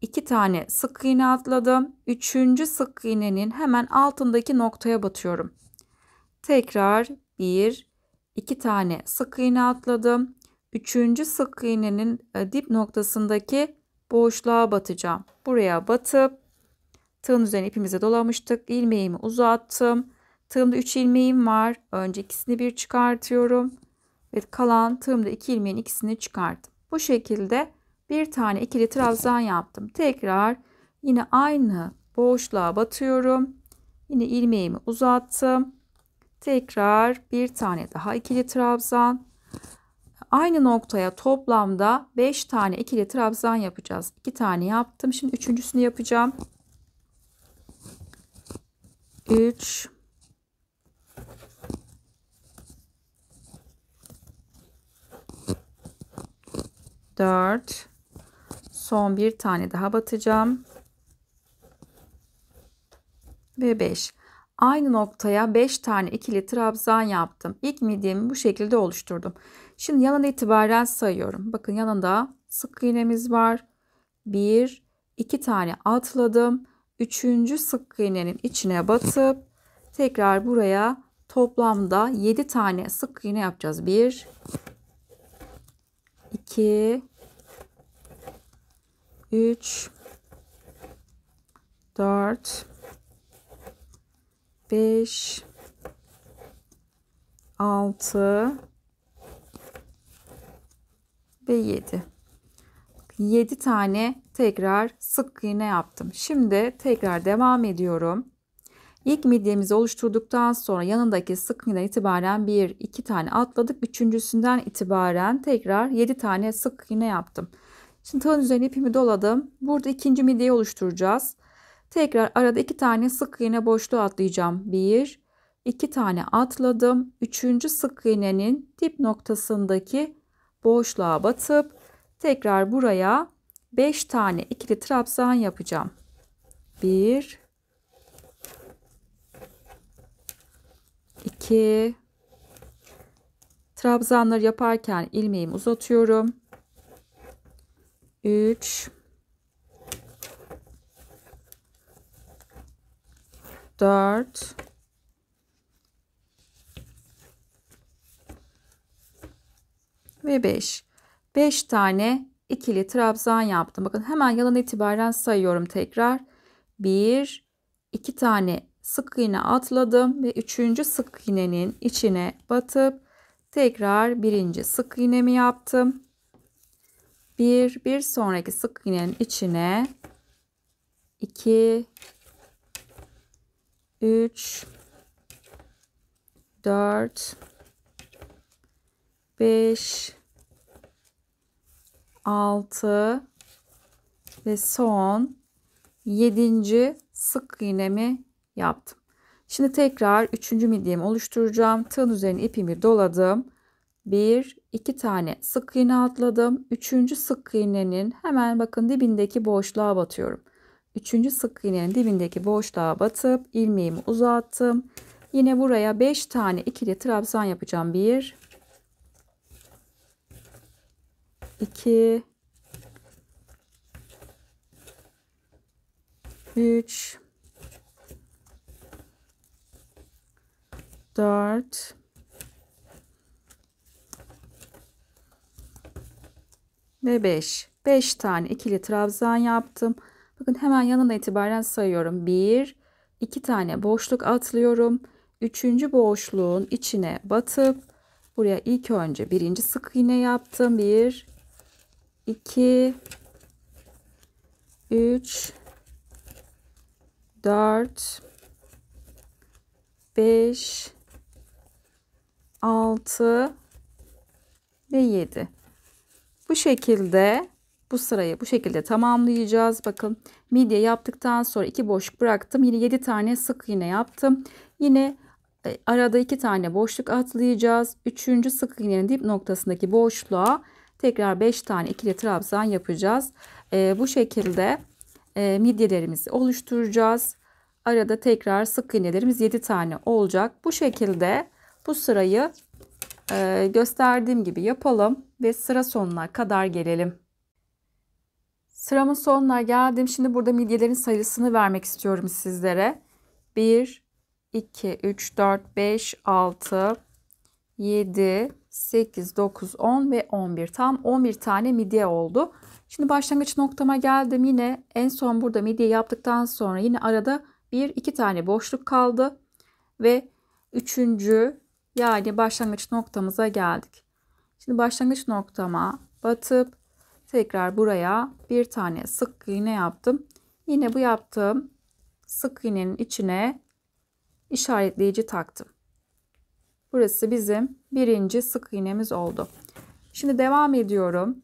2 tane sık iğne atladım. 3. sık iğnenin hemen altındaki noktaya batıyorum. Tekrar 1, 2 tane sık iğne atladım. 3. sık iğnenin e, dip noktasındaki boşluğa batacağım. Buraya batıp tığın üzerine ipimize dolamıştık. İlmeğimi uzattım. Tığımda 3 ilmeğim var. Önce ikisini bir çıkartıyorum. Ve kalan tığımda 2 ilmeğin ikisini çıkarttım. Bu şekilde bir tane ikili trabzan yaptım. Tekrar yine aynı boşluğa batıyorum. Yine ilmeğimi uzattım. Tekrar bir tane daha ikili trabzan. Aynı noktaya toplamda 5 tane ikili trabzan yapacağız. 2 tane yaptım. Şimdi üçüncüsünü yapacağım. 3 4 son bir tane daha batacağım ve 5 aynı noktaya 5 tane ikili trabzan yaptım İlk midyemi bu şekilde oluşturdum Şimdi yanına itibaren sayıyorum. Bakın yanında sık iğnemiz var. 1, 2 tane atladım. Üçüncü sık iğnenin içine batıp tekrar buraya toplamda 7 tane sık iğne yapacağız. 1, 2, 3, 4, 5, 6, ve 7. 7 tane tekrar sık iğne yaptım. Şimdi tekrar devam ediyorum. İlk midyemizi oluşturduktan sonra yanındaki sık iğne itibaren 1 2 tane atladık. Üçüncüsünden itibaren tekrar 7 tane sık iğne yaptım. Şimdi tığın üzerine ipimi doladım. Burada ikinci midyeyi oluşturacağız. Tekrar arada 2 tane sık iğne boşluğu atlayacağım. 1 2 tane atladım. Üçüncü sık iğnenin dip noktasındaki boşluğa batıp tekrar buraya 5 tane ikili trabzan yapacağım. 1 2 Trabzanları yaparken ilmeğimi uzatıyorum. 3 4 ve 5. 5 tane ikili trabzan yaptım. Bakın hemen yalan itibaren sayıyorum tekrar. 1, 2 tane sık iğne atladım ve 3. sık iğnenin içine batıp tekrar 1. sık iğnemi yaptım. 1, bir sonraki sık iğnenin içine 2, 3, 4, 5 6 ve son 7. sık iğnemi yaptım. Şimdi tekrar 3. midyemi oluşturacağım. Tığın üzerine ipimi doladım. 1 2 tane sık iğne atladım. 3. sık iğnenin hemen bakın dibindeki boşluğa batıyorum. 3. sık iğnenin dibindeki boşluğa batıp ilmeğimi uzattım. Yine buraya 5 tane ikili trabzan yapacağım. 1 2 3 4 ve 5. 5 tane ikili trabzan yaptım. Bakın hemen yanına itibaren sayıyorum. 1 2 tane boşluk atlıyorum. 3. boşluğun içine batıp buraya ilk önce birinci sık iğne yaptım. 1 2 3 4 5 6 ve 7. Bu şekilde bu sırayı bu şekilde tamamlayacağız. Bakın midye yaptıktan sonra iki boşluk bıraktım. Yine 7 tane sık iğne yaptım. Yine e, arada iki tane boşluk atlayacağız. Üçüncü sık iğnenin dip noktasındaki boşluğa Tekrar 5 tane ikili trabzan yapacağız. E, bu şekilde e, midyelerimizi oluşturacağız. Arada tekrar sık iğnelerimiz 7 tane olacak. Bu şekilde bu sırayı e, gösterdiğim gibi yapalım ve sıra sonuna kadar gelelim. Sıramın sonuna geldim. Şimdi burada midyelerin sayısını vermek istiyorum sizlere. 1, 2, 3, 4, 5, 6, 7, 8, 9, 10 ve 11. Tam 11 tane midye oldu. Şimdi başlangıç noktama geldim. Yine en son burada midye yaptıktan sonra yine arada bir iki tane boşluk kaldı. Ve üçüncü yani başlangıç noktamıza geldik. Şimdi başlangıç noktama batıp tekrar buraya bir tane sık iğne yaptım. Yine bu yaptığım sık iğnenin içine işaretleyici taktım. Burası bizim birinci sık iğnemiz oldu. Şimdi devam ediyorum.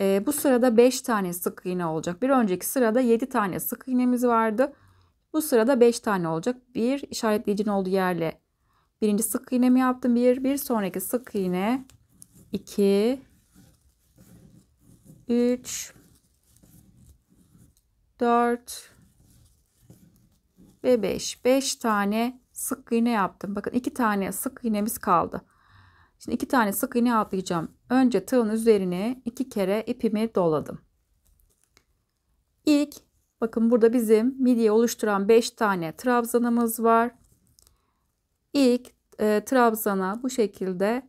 E, bu sırada 5 tane sık iğne olacak. Bir önceki sırada 7 tane sık iğnemiz vardı. Bu sırada 5 tane olacak. Bir işaretleyicinin olduğu yerle birinci sık iğnemi yaptım. Bir, bir sonraki sık iğne 2 3 4 ve 5. 5 tane sık iğne yaptım. Bakın iki tane sık iğnemiz kaldı. Şimdi iki tane sık iğne atlayacağım. Önce tığın üzerine iki kere ipimi doladım. İlk bakın burada bizim midye oluşturan 5 tane trabzanımız var. İlk e, trabzana bu şekilde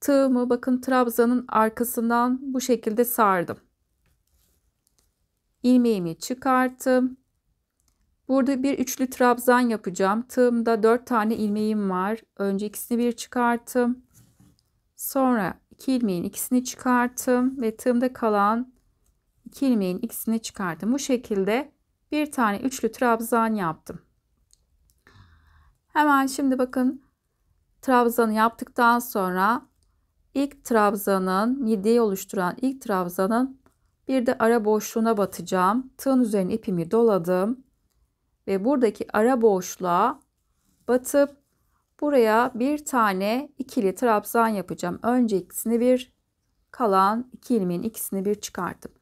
tığımı bakın trabzanın arkasından bu şekilde sardım. İlmeğimi çıkarttım. Burada bir üçlü trabzan yapacağım. Tığımda dört tane ilmeğim var. Önce ikisini bir çıkarttım. Sonra iki ilmeğin ikisini çıkarttım ve tığımda kalan iki ilmeğin ikisini çıkarttım. Bu şekilde bir tane üçlü trabzan yaptım. Hemen şimdi bakın trabzanı yaptıktan sonra ilk trabzanın mideyi oluşturan ilk trabzanın bir de ara boşluğuna batacağım. Tığın üzerine ipimi doladım ve buradaki ara boşluğa batıp buraya bir tane ikili trabzan yapacağım. Önce ikisini bir kalan iki ilmeğin ikisini bir çıkarttım.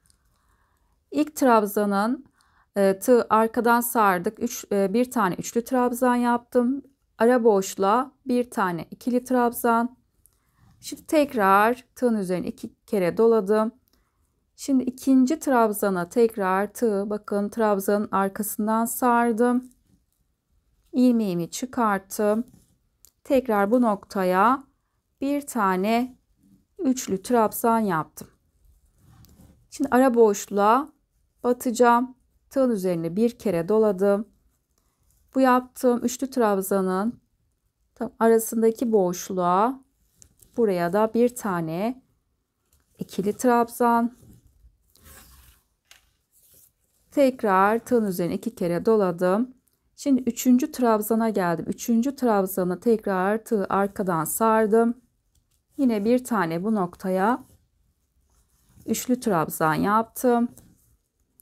İlk trabzanın e, tığ arkadan sardık. Üç, e, bir tane üçlü trabzan yaptım. Ara boşluğa bir tane ikili trabzan. Şimdi tekrar tığın üzerine iki kere doladım. Şimdi ikinci trabzana tekrar tığ bakın trabzanın arkasından sardım. İlmeğimi çıkarttım. Tekrar bu noktaya bir tane üçlü trabzan yaptım. Şimdi ara boşluğa batacağım. Tığın üzerine bir kere doladım. Bu yaptığım üçlü trabzanın tam arasındaki boşluğa buraya da bir tane ikili trabzan Tekrar tığın üzerine iki kere doladım. Şimdi üçüncü trabzana geldim. Üçüncü trabzanı tekrar tığ arkadan sardım. Yine bir tane bu noktaya üçlü trabzan yaptım.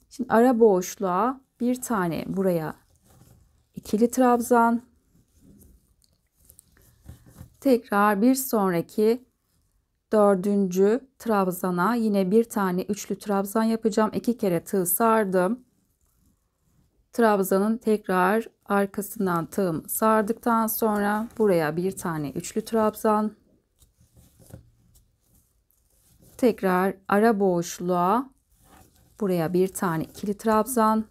Şimdi ara boşluğa bir tane buraya ikili trabzan. Tekrar bir sonraki dördüncü trabzana yine bir tane üçlü trabzan yapacağım. İki kere tığ sardım trabzanın tekrar arkasından tığım sardıktan sonra buraya bir tane üçlü trabzan tekrar ara boşluğa buraya bir tane ikili trabzan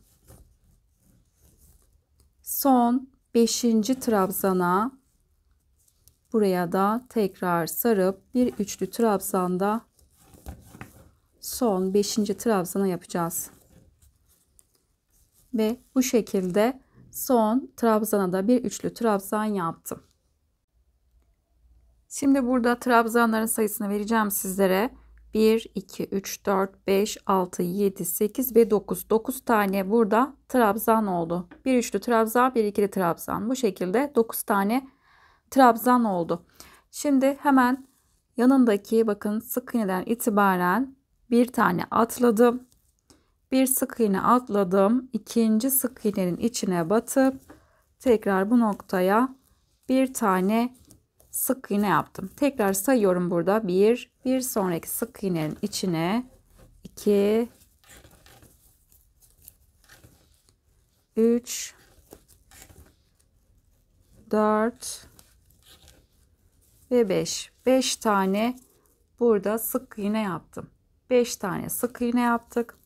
son beşinci trabzana buraya da tekrar sarıp bir üçlü trabzanda son beşinci trabzana yapacağız ve bu şekilde son trabzana da bir üçlü trabzan yaptım. Şimdi burada trabzanların sayısını vereceğim sizlere. 1, 2, 3, 4, 5, 6, 7, 8 ve 9. 9 tane burada trabzan oldu. Bir üçlü trabzan, bir ikili trabzan. Bu şekilde 9 tane trabzan oldu. Şimdi hemen yanındaki bakın sık iğneden itibaren bir tane atladım bir sık iğne atladım ikinci sık iğnenin içine batıp tekrar bu noktaya bir tane sık iğne yaptım tekrar sayıyorum burada bir bir sonraki sık iğnenin içine 2 3 4 ve 5 5 tane burada sık iğne yaptım 5 tane sık iğne yaptık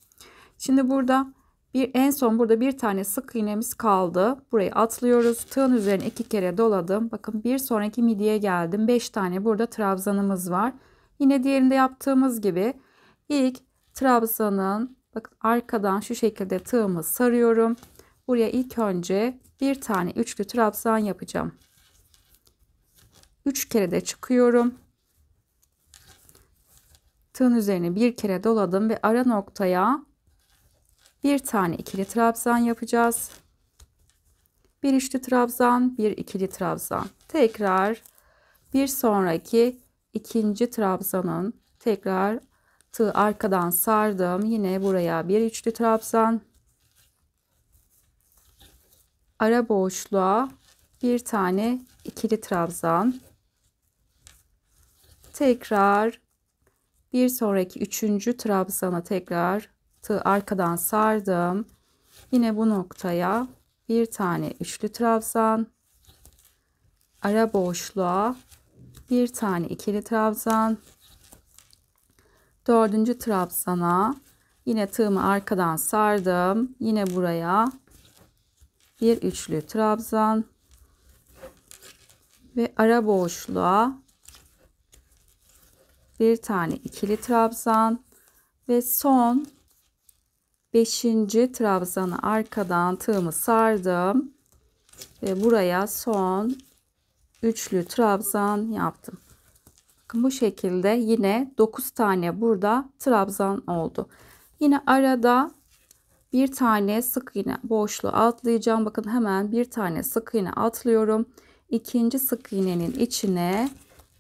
Şimdi burada bir en son burada bir tane sık iğnemiz kaldı. Burayı atlıyoruz. Tığın üzerine iki kere doladım. Bakın bir sonraki midiye geldim. 5 tane burada trabzanımız var. Yine diğerinde yaptığımız gibi ilk trabzanın bakın arkadan şu şekilde tığımı sarıyorum. Buraya ilk önce bir tane üçlü trabzan yapacağım. 3 kere de çıkıyorum. Tığın üzerine bir kere doladım ve ara noktaya bir tane ikili trabzan yapacağız. Bir üçlü trabzan, bir ikili trabzan. Tekrar bir sonraki ikinci trabzanın tekrar tığ arkadan sardım. Yine buraya bir üçlü trabzan. Ara boşluğa bir tane ikili trabzan. Tekrar bir sonraki üçüncü trabzana tekrar battı. Arkadan sardım. Yine bu noktaya bir tane üçlü trabzan. Ara boşluğa bir tane ikili trabzan. Dördüncü trabzana yine tığımı arkadan sardım. Yine buraya bir üçlü trabzan ve ara boşluğa bir tane ikili trabzan ve son Beşinci trabzanı arkadan tığımı sardım ve buraya son üçlü trabzan yaptım. Bakın bu şekilde yine 9 tane burada trabzan oldu. Yine arada bir tane sık iğne boşluğu atlayacağım. Bakın hemen bir tane sık iğne atlıyorum. İkinci sık iğnenin içine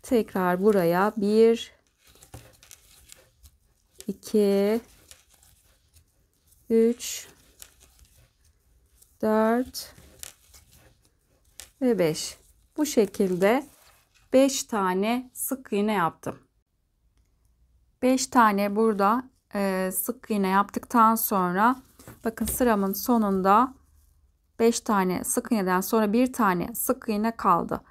tekrar buraya bir iki 3 4 ve 5 bu şekilde 5 tane sık iğne yaptım 5 tane burada e, sık iğne yaptıktan sonra bakın sıramın sonunda 5 tane sık iğneden sonra bir tane sık iğne kaldı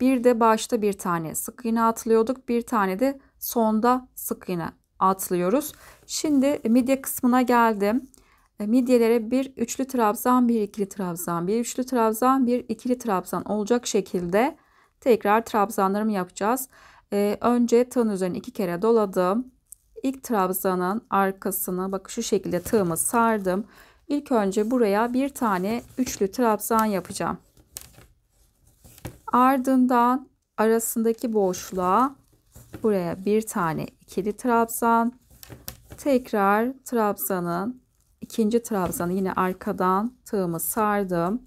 bir de başta bir tane sık iğne atlıyorduk bir tane de sonda sık iğne atlıyoruz şimdi midye kısmına geldim e, midyelere bir üçlü trabzan, bir ikili trabzan, bir üçlü trabzan, bir ikili trabzan olacak şekilde tekrar trabzanlarımı yapacağız. Ee, önce tığın üzerine iki kere doladım. İlk trabzanın arkasını bak şu şekilde tığımı sardım. İlk önce buraya bir tane üçlü trabzan yapacağım. Ardından arasındaki boşluğa buraya bir tane ikili trabzan. Tekrar trabzanın ikinci trabzanı yine arkadan tığımı sardım.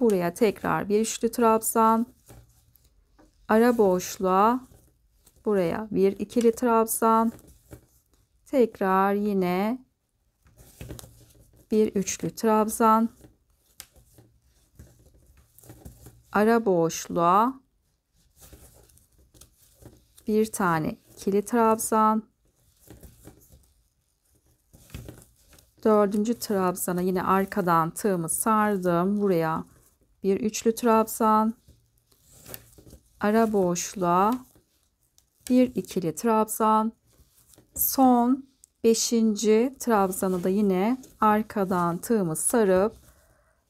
Buraya tekrar bir üçlü trabzan. Ara boşluğa buraya bir ikili trabzan. Tekrar yine bir üçlü trabzan. Ara boşluğa bir tane ikili trabzan Dördüncü trabzana yine arkadan tığımı sardım. Buraya bir üçlü trabzan. Ara boşluğa bir ikili trabzan. Son beşinci trabzanı da yine arkadan tığımı sarıp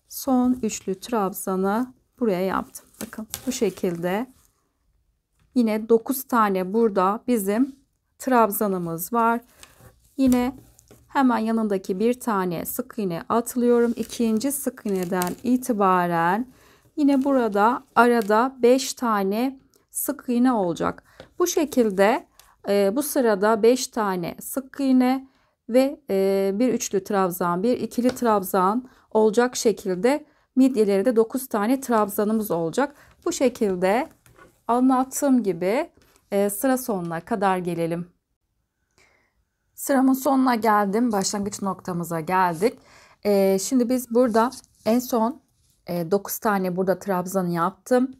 son üçlü trabzanı buraya yaptım. Bakın bu şekilde yine 9 tane burada bizim trabzanımız var. Yine Hemen yanındaki bir tane sık iğne atlıyorum. İkinci sık iğneden itibaren yine burada arada 5 tane sık iğne olacak. Bu şekilde e, bu sırada 5 tane sık iğne ve e, bir üçlü trabzan, bir ikili trabzan olacak şekilde midyeleri de 9 tane trabzanımız olacak. Bu şekilde anlattığım gibi e, sıra sonuna kadar gelelim. Sıramın sonuna geldim. Başlangıç noktamıza geldik. Ee, şimdi biz burada en son e, 9 tane burada trabzan yaptım.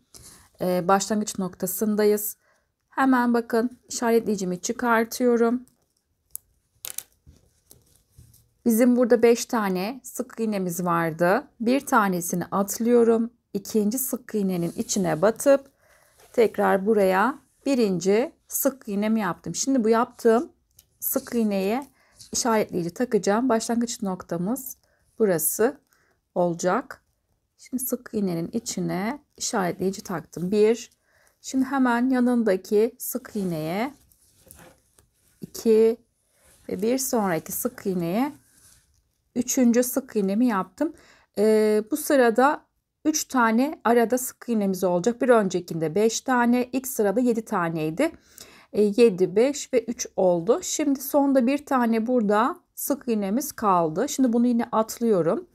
Ee, başlangıç noktasındayız. Hemen bakın işaretleyicimi çıkartıyorum. Bizim burada 5 tane sık iğnemiz vardı. Bir tanesini atlıyorum. İkinci sık iğnenin içine batıp tekrar buraya birinci sık iğnemi yaptım. Şimdi bu yaptığım sık iğneye işaretleyici takacağım. Başlangıç noktamız burası olacak. Şimdi sık iğnenin içine işaretleyici taktım. 1. Şimdi hemen yanındaki sık iğneye 2 ve bir sonraki sık iğneye 3. sık iğnemi yaptım. Ee, bu sırada 3 tane arada sık iğnemiz olacak. Bir öncekinde 5 tane, ilk sırada 7 taneydi. 7, e, 5 ve 3 oldu. Şimdi sonda bir tane burada sık iğnemiz kaldı. Şimdi bunu yine atlıyorum.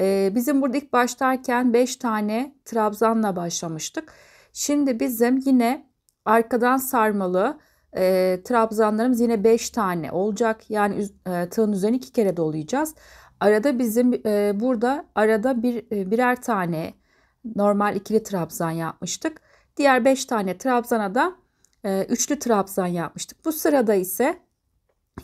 E, bizim burada ilk başlarken 5 tane trabzanla başlamıştık. Şimdi bizim yine arkadan sarmalı e, trabzanlarımız yine 5 tane olacak. Yani e, tığın üzerine 2 kere dolayacağız. Arada bizim e, burada arada bir e, birer tane normal ikili trabzan yapmıştık. Diğer 5 tane trabzana da e, üçlü trabzan yapmıştık. Bu sırada ise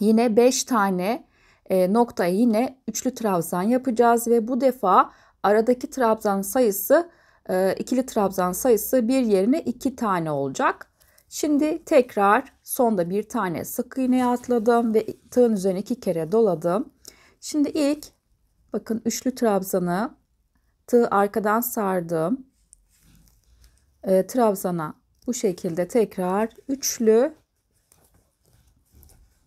yine 5 tane e, noktaya yine üçlü trabzan yapacağız ve bu defa aradaki trabzan sayısı e, ikili trabzan sayısı bir yerine iki tane olacak. Şimdi tekrar sonda bir tane sık iğneye atladım ve tığın üzerine iki kere doladım. Şimdi ilk bakın üçlü trabzanı tığ arkadan sardım. E, trabzana bu şekilde tekrar üçlü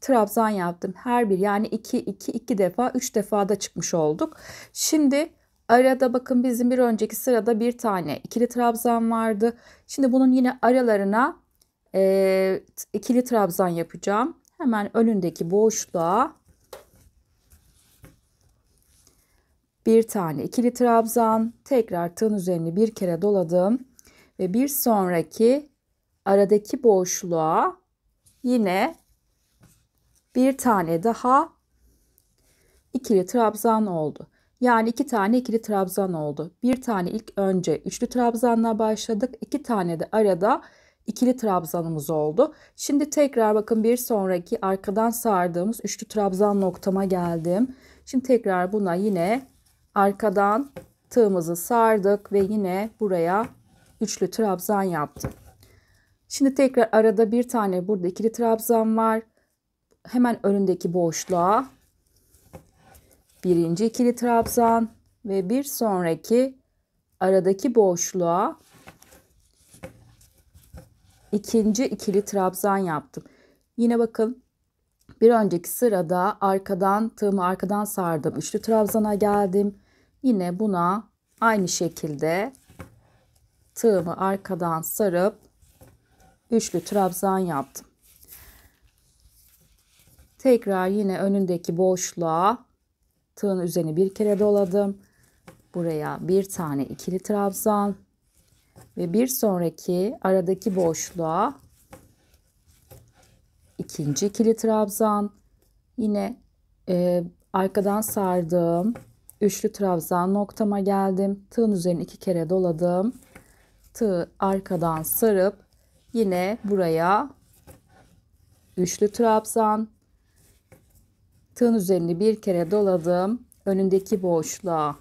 trabzan yaptım. Her bir yani 2 2 2 defa 3 defa da çıkmış olduk. Şimdi arada bakın bizim bir önceki sırada bir tane ikili trabzan vardı. Şimdi bunun yine aralarına e, ikili trabzan yapacağım. Hemen önündeki boşluğa bir tane ikili trabzan tekrar tığın üzerine bir kere doladım ve bir sonraki aradaki boşluğa yine bir tane daha ikili trabzan oldu. Yani iki tane ikili trabzan oldu. Bir tane ilk önce üçlü trabzanla başladık. İki tane de arada ikili trabzanımız oldu. Şimdi tekrar bakın bir sonraki arkadan sardığımız üçlü trabzan noktama geldim. Şimdi tekrar buna yine arkadan tığımızı sardık ve yine buraya üçlü trabzan yaptık. Şimdi tekrar arada bir tane burada ikili trabzan var. Hemen önündeki boşluğa birinci ikili trabzan ve bir sonraki aradaki boşluğa ikinci ikili trabzan yaptım. Yine bakın bir önceki sırada arkadan tığımı arkadan sardım. Üçlü trabzana geldim. Yine buna aynı şekilde tığımı arkadan sarıp üçlü trabzan yaptım. Tekrar yine önündeki boşluğa tığın üzerini bir kere doladım. Buraya bir tane ikili trabzan ve bir sonraki aradaki boşluğa ikinci ikili trabzan yine e, arkadan sardığım üçlü trabzan noktama geldim. Tığın üzerine iki kere doladım. Tığı arkadan sarıp Yine buraya üçlü trabzan. Tığın üzerini bir kere doladım. Önündeki boşluğa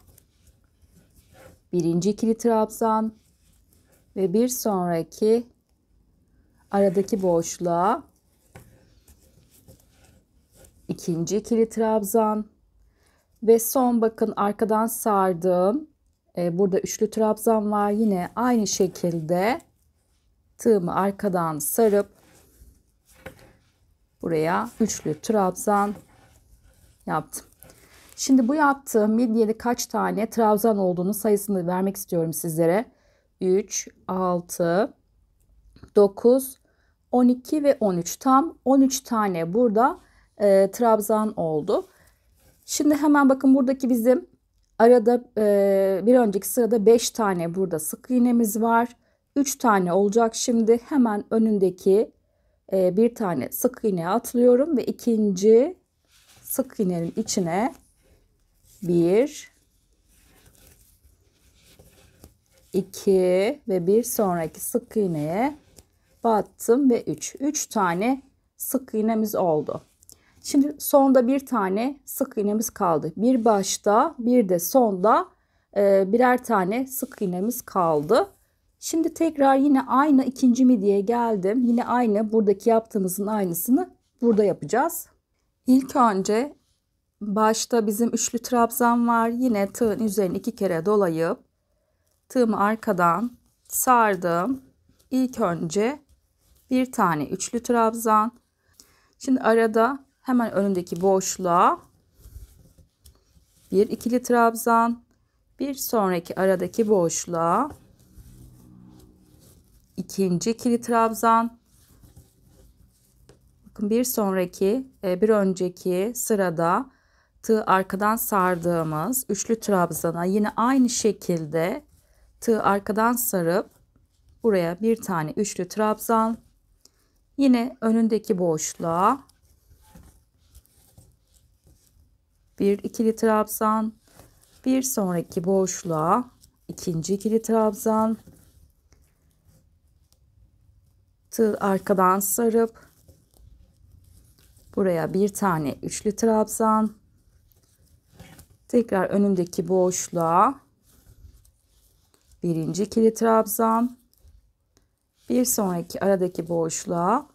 birinci ikili trabzan ve bir sonraki aradaki boşluğa ikinci ikili trabzan ve son bakın arkadan sardım. E, burada üçlü trabzan var. Yine aynı şekilde tığımı arkadan sarıp buraya üçlü trabzan yaptım. Şimdi bu yaptığım midyeli kaç tane trabzan olduğunu sayısını vermek istiyorum sizlere. 3, 6, 9, 12 ve 13. Tam 13 tane burada e, trabzan oldu. Şimdi hemen bakın buradaki bizim arada e, bir önceki sırada 5 tane burada sık iğnemiz var. 3 tane olacak şimdi hemen önündeki e, bir tane sık iğneye atlıyorum ve ikinci sık iğnenin içine 1 2 ve bir sonraki sık iğneye battım ve 3 3 tane sık iğnemiz oldu. Şimdi sonda bir tane sık iğnemiz kaldı. Bir başta bir de sonda e, birer tane sık iğnemiz kaldı. Şimdi tekrar yine aynı ikinci midyeye geldim. Yine aynı buradaki yaptığımızın aynısını burada yapacağız. İlk önce başta bizim üçlü trabzan var. Yine tığın üzerine iki kere dolayıp tığımı arkadan sardım. İlk önce bir tane üçlü trabzan. Şimdi arada hemen önündeki boşluğa bir ikili trabzan. Bir sonraki aradaki boşluğa ikinci ikili trabzan. Bakın bir sonraki, e, bir önceki sırada tığ arkadan sardığımız üçlü trabzana yine aynı şekilde tığ arkadan sarıp buraya bir tane üçlü trabzan. Yine önündeki boşluğa bir ikili trabzan. Bir sonraki boşluğa ikinci ikili trabzan tığ arkadan sarıp buraya bir tane üçlü trabzan tekrar önündeki boşluğa birinci ikili trabzan bir sonraki aradaki boşluğa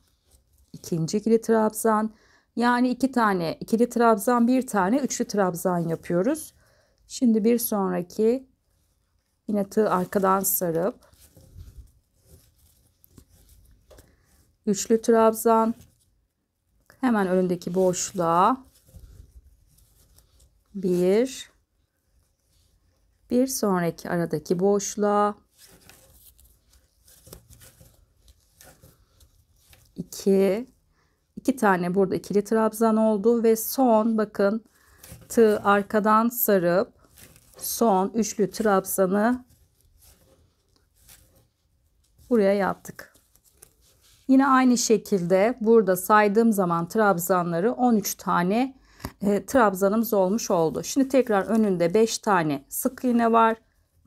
ikinci ikili trabzan yani iki tane ikili trabzan bir tane üçlü trabzan yapıyoruz şimdi bir sonraki yine tığ arkadan sarıp Üçlü trabzan. Hemen önündeki boşluğa bir bir sonraki aradaki boşluğa 2 2 tane burada ikili trabzan oldu ve son bakın tığ arkadan sarıp son üçlü trabzanı buraya yaptık. Yine aynı şekilde burada saydığım zaman trabzanları 13 tane e, trabzanımız olmuş oldu. Şimdi tekrar önünde 5 tane sık iğne var.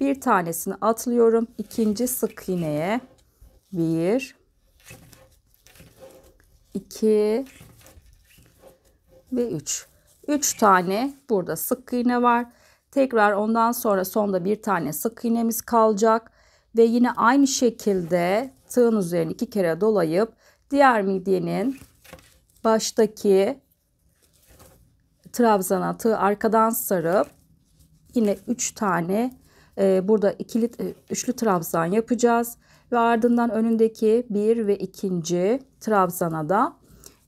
Bir tanesini atlıyorum. ikinci sık iğneye 1 2 ve 3. 3 tane burada sık iğne var. Tekrar ondan sonra sonda bir tane sık iğnemiz kalacak ve yine aynı şekilde tığın üzerine iki kere dolayıp diğer midyenin baştaki trabzana tığı arkadan sarıp yine 3 tane e, burada ikili e, üçlü trabzan yapacağız ve ardından önündeki bir ve ikinci trabzana da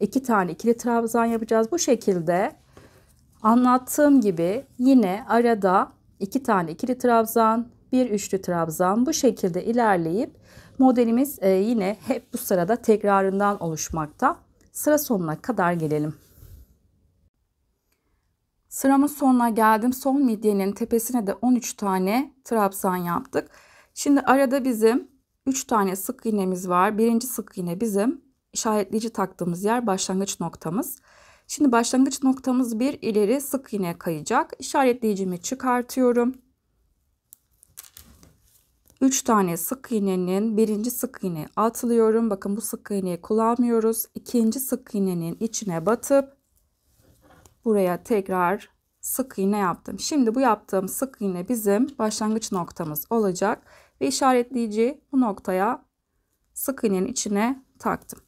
iki tane ikili trabzan yapacağız. Bu şekilde anlattığım gibi yine arada iki tane ikili trabzan, bir üçlü trabzan bu şekilde ilerleyip Modelimiz e, yine hep bu sırada tekrarından oluşmakta. Sıra sonuna kadar gelelim. Sıramın sonuna geldim. Son midyenin tepesine de 13 tane trabzan yaptık. Şimdi arada bizim 3 tane sık iğnemiz var. Birinci sık iğne bizim işaretleyici taktığımız yer başlangıç noktamız. Şimdi başlangıç noktamız bir ileri sık iğne kayacak. İşaretleyicimi çıkartıyorum. 3 tane sık iğnenin birinci sık iğne atlıyorum. Bakın bu sık iğneyi kullanmıyoruz. İkinci sık iğnenin içine batıp buraya tekrar sık iğne yaptım. Şimdi bu yaptığım sık iğne bizim başlangıç noktamız olacak ve işaretleyici bu noktaya sık iğnenin içine taktım.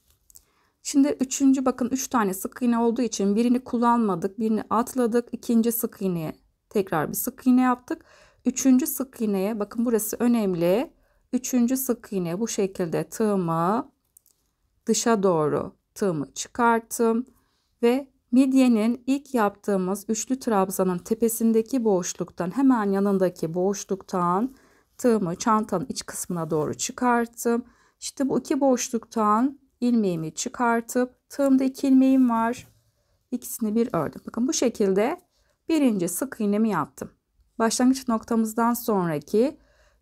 Şimdi üçüncü bakın üç tane sık iğne olduğu için birini kullanmadık, birini atladık. ikinci sık iğneye tekrar bir sık iğne yaptık. Üçüncü sık iğneye bakın burası önemli. Üçüncü sık iğne bu şekilde tığımı dışa doğru tığımı çıkarttım ve midyenin ilk yaptığımız üçlü trabzanın tepesindeki boşluktan hemen yanındaki boşluktan tığımı çantanın iç kısmına doğru çıkarttım. İşte bu iki boşluktan ilmeğimi çıkartıp tığımda iki ilmeğim var. İkisini bir ördüm. Bakın bu şekilde birinci sık iğnemi yaptım başlangıç noktamızdan sonraki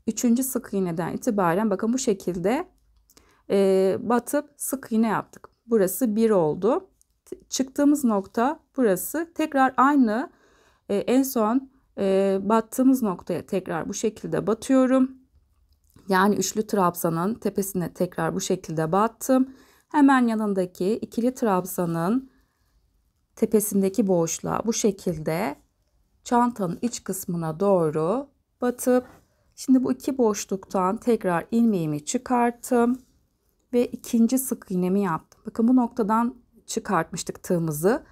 3. sık iğneden itibaren bakın bu şekilde e, batıp sık iğne yaptık. Burası 1 oldu. Çıktığımız nokta burası. Tekrar aynı e, en son e, battığımız noktaya tekrar bu şekilde batıyorum. Yani üçlü trabzanın tepesine tekrar bu şekilde battım. Hemen yanındaki ikili trabzanın tepesindeki boşluğa bu şekilde çantanın iç kısmına doğru batıp şimdi bu iki boşluktan tekrar ilmeğimi çıkarttım ve ikinci sık iğnemi yaptım. Bakın bu noktadan çıkartmıştık tığımızı.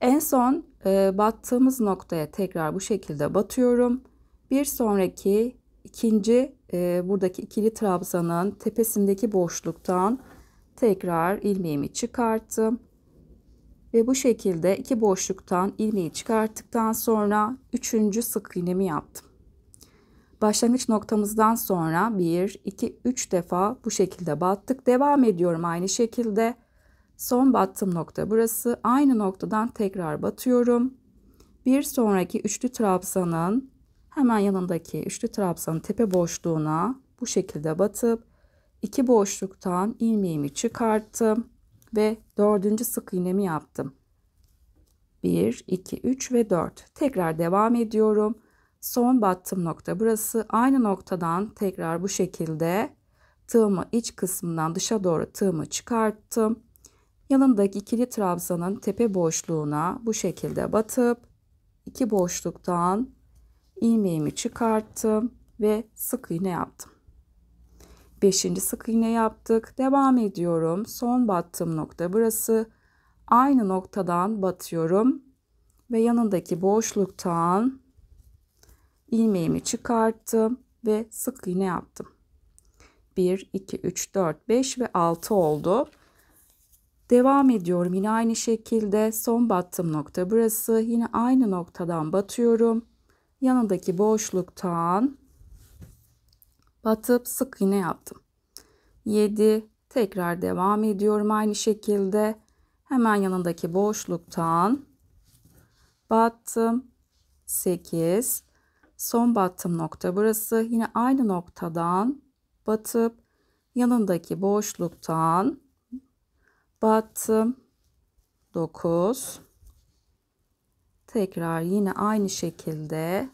En son e, battığımız noktaya tekrar bu şekilde batıyorum. Bir sonraki ikinci e, buradaki ikili trabzanın tepesindeki boşluktan tekrar ilmeğimi çıkarttım ve bu şekilde iki boşluktan ilmeği çıkarttıktan sonra üçüncü sık iğnemi yaptım. Başlangıç noktamızdan sonra 1 2 3 defa bu şekilde battık. Devam ediyorum aynı şekilde. Son battığım nokta burası. Aynı noktadan tekrar batıyorum. Bir sonraki üçlü trabzanın hemen yanındaki üçlü trabzanın tepe boşluğuna bu şekilde batıp iki boşluktan ilmeğimi çıkarttım ve dördüncü sık iğnemi yaptım. 1, 2, 3 ve 4. Tekrar devam ediyorum. Son battım nokta burası. Aynı noktadan tekrar bu şekilde tığımı iç kısmından dışa doğru tığımı çıkarttım. Yanındaki ikili trabzanın tepe boşluğuna bu şekilde batıp iki boşluktan ilmeğimi çıkarttım ve sık iğne yaptım. 5. sık iğne yaptık. Devam ediyorum. Son battığım nokta burası. Aynı noktadan batıyorum ve yanındaki boşluktan ilmeğimi çıkarttım ve sık iğne yaptım. 1 2 3 4 5 ve 6 oldu. Devam ediyorum yine aynı şekilde son battığım nokta burası. Yine aynı noktadan batıyorum. Yanındaki boşluktan batıp sık iğne yaptım. 7 tekrar devam ediyorum aynı şekilde. Hemen yanındaki boşluktan battım. 8 son battım nokta burası. Yine aynı noktadan batıp yanındaki boşluktan battım. 9 tekrar yine aynı şekilde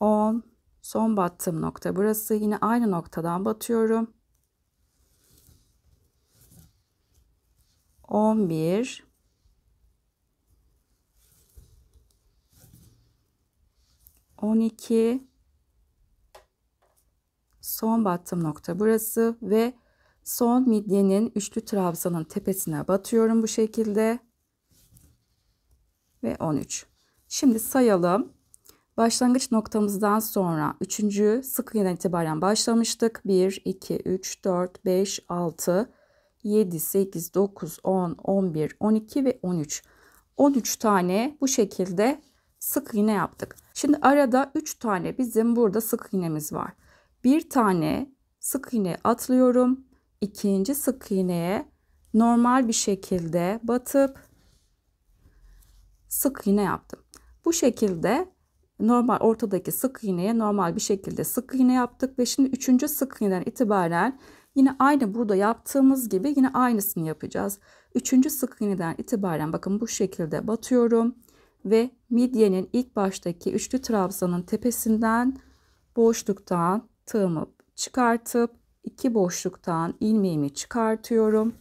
10 Son battığım nokta burası. Yine aynı noktadan batıyorum. 11 12 son battığım nokta burası ve son midyenin üçlü trabzanın tepesine batıyorum bu şekilde ve 13 şimdi sayalım Başlangıç noktamızdan sonra 3. sık iğneden itibaren başlamıştık. 1, 2, 3, 4, 5, 6, 7, 8, 9, 10, 11, 12 ve 13. 13 tane bu şekilde sık iğne yaptık. Şimdi arada 3 tane bizim burada sık iğnemiz var. Bir tane sık iğne atlıyorum. İkinci sık iğneye normal bir şekilde batıp sık iğne yaptım. Bu şekilde normal ortadaki sık iğneye normal bir şekilde sık iğne yaptık ve şimdi üçüncü sık iğneden itibaren yine aynı burada yaptığımız gibi yine aynısını yapacağız. Üçüncü sık iğneden itibaren bakın bu şekilde batıyorum ve midyenin ilk baştaki üçlü trabzanın tepesinden boşluktan tığımı çıkartıp iki boşluktan ilmeğimi çıkartıyorum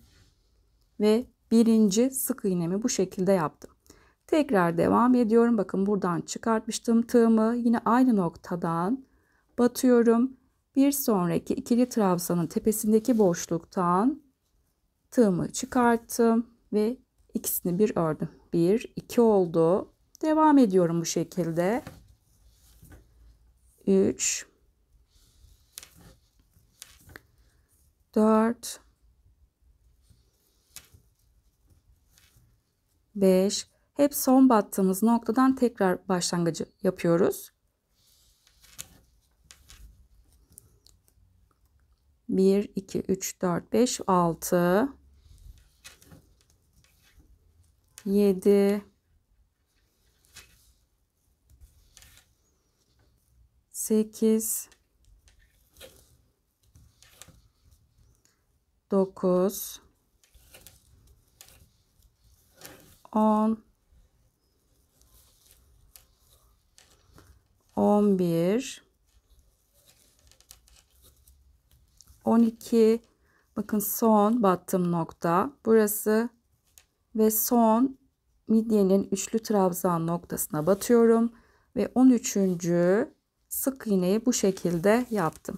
ve birinci sık iğnemi bu şekilde yaptım. Tekrar devam ediyorum. Bakın buradan çıkartmıştım tığımı. Yine aynı noktadan batıyorum. Bir sonraki ikili trabzanın tepesindeki boşluktan tığımı çıkarttım ve ikisini bir ördüm. 1 2 oldu. Devam ediyorum bu şekilde. 3 4 5 hep son battığımız noktadan tekrar başlangıcı yapıyoruz. 1, 2, 3, 4, 5, 6, 7, 8, 9, 10, 11 12 bakın son battım nokta burası ve son midyenin üçlü trabzan noktasına batıyorum ve 13. sık iğneyi bu şekilde yaptım.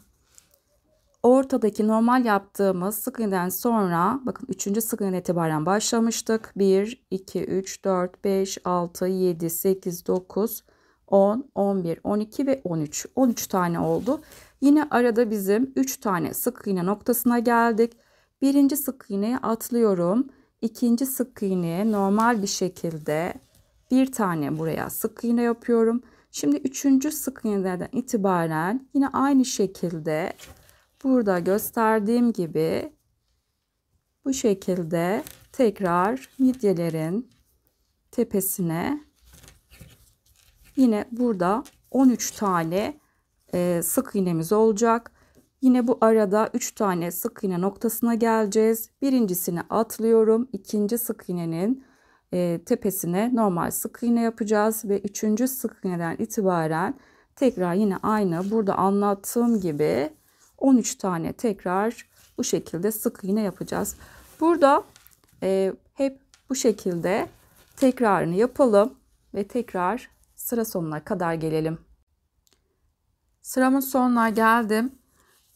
Ortadaki normal yaptığımız sık iğneden sonra bakın 3. sık iğne itibaren başlamıştık. 1 2 3 4 5 6 7 8 9 10, 11, 12 ve 13. 13 tane oldu. Yine arada bizim 3 tane sık iğne noktasına geldik. Birinci sık iğneyi atlıyorum. İkinci sık iğneye normal bir şekilde bir tane buraya sık iğne yapıyorum. Şimdi üçüncü sık iğneden itibaren yine aynı şekilde burada gösterdiğim gibi bu şekilde tekrar midyelerin tepesine Yine burada 13 tane e, sık iğnemiz olacak. Yine bu arada 3 tane sık iğne noktasına geleceğiz. Birincisini atlıyorum. ikinci sık iğnenin e, tepesine normal sık iğne yapacağız. Ve üçüncü sık iğneden itibaren tekrar yine aynı burada anlattığım gibi 13 tane tekrar bu şekilde sık iğne yapacağız. Burada e, hep bu şekilde tekrarını yapalım ve tekrar sıra sonuna kadar gelelim. Sıramın sonuna geldim.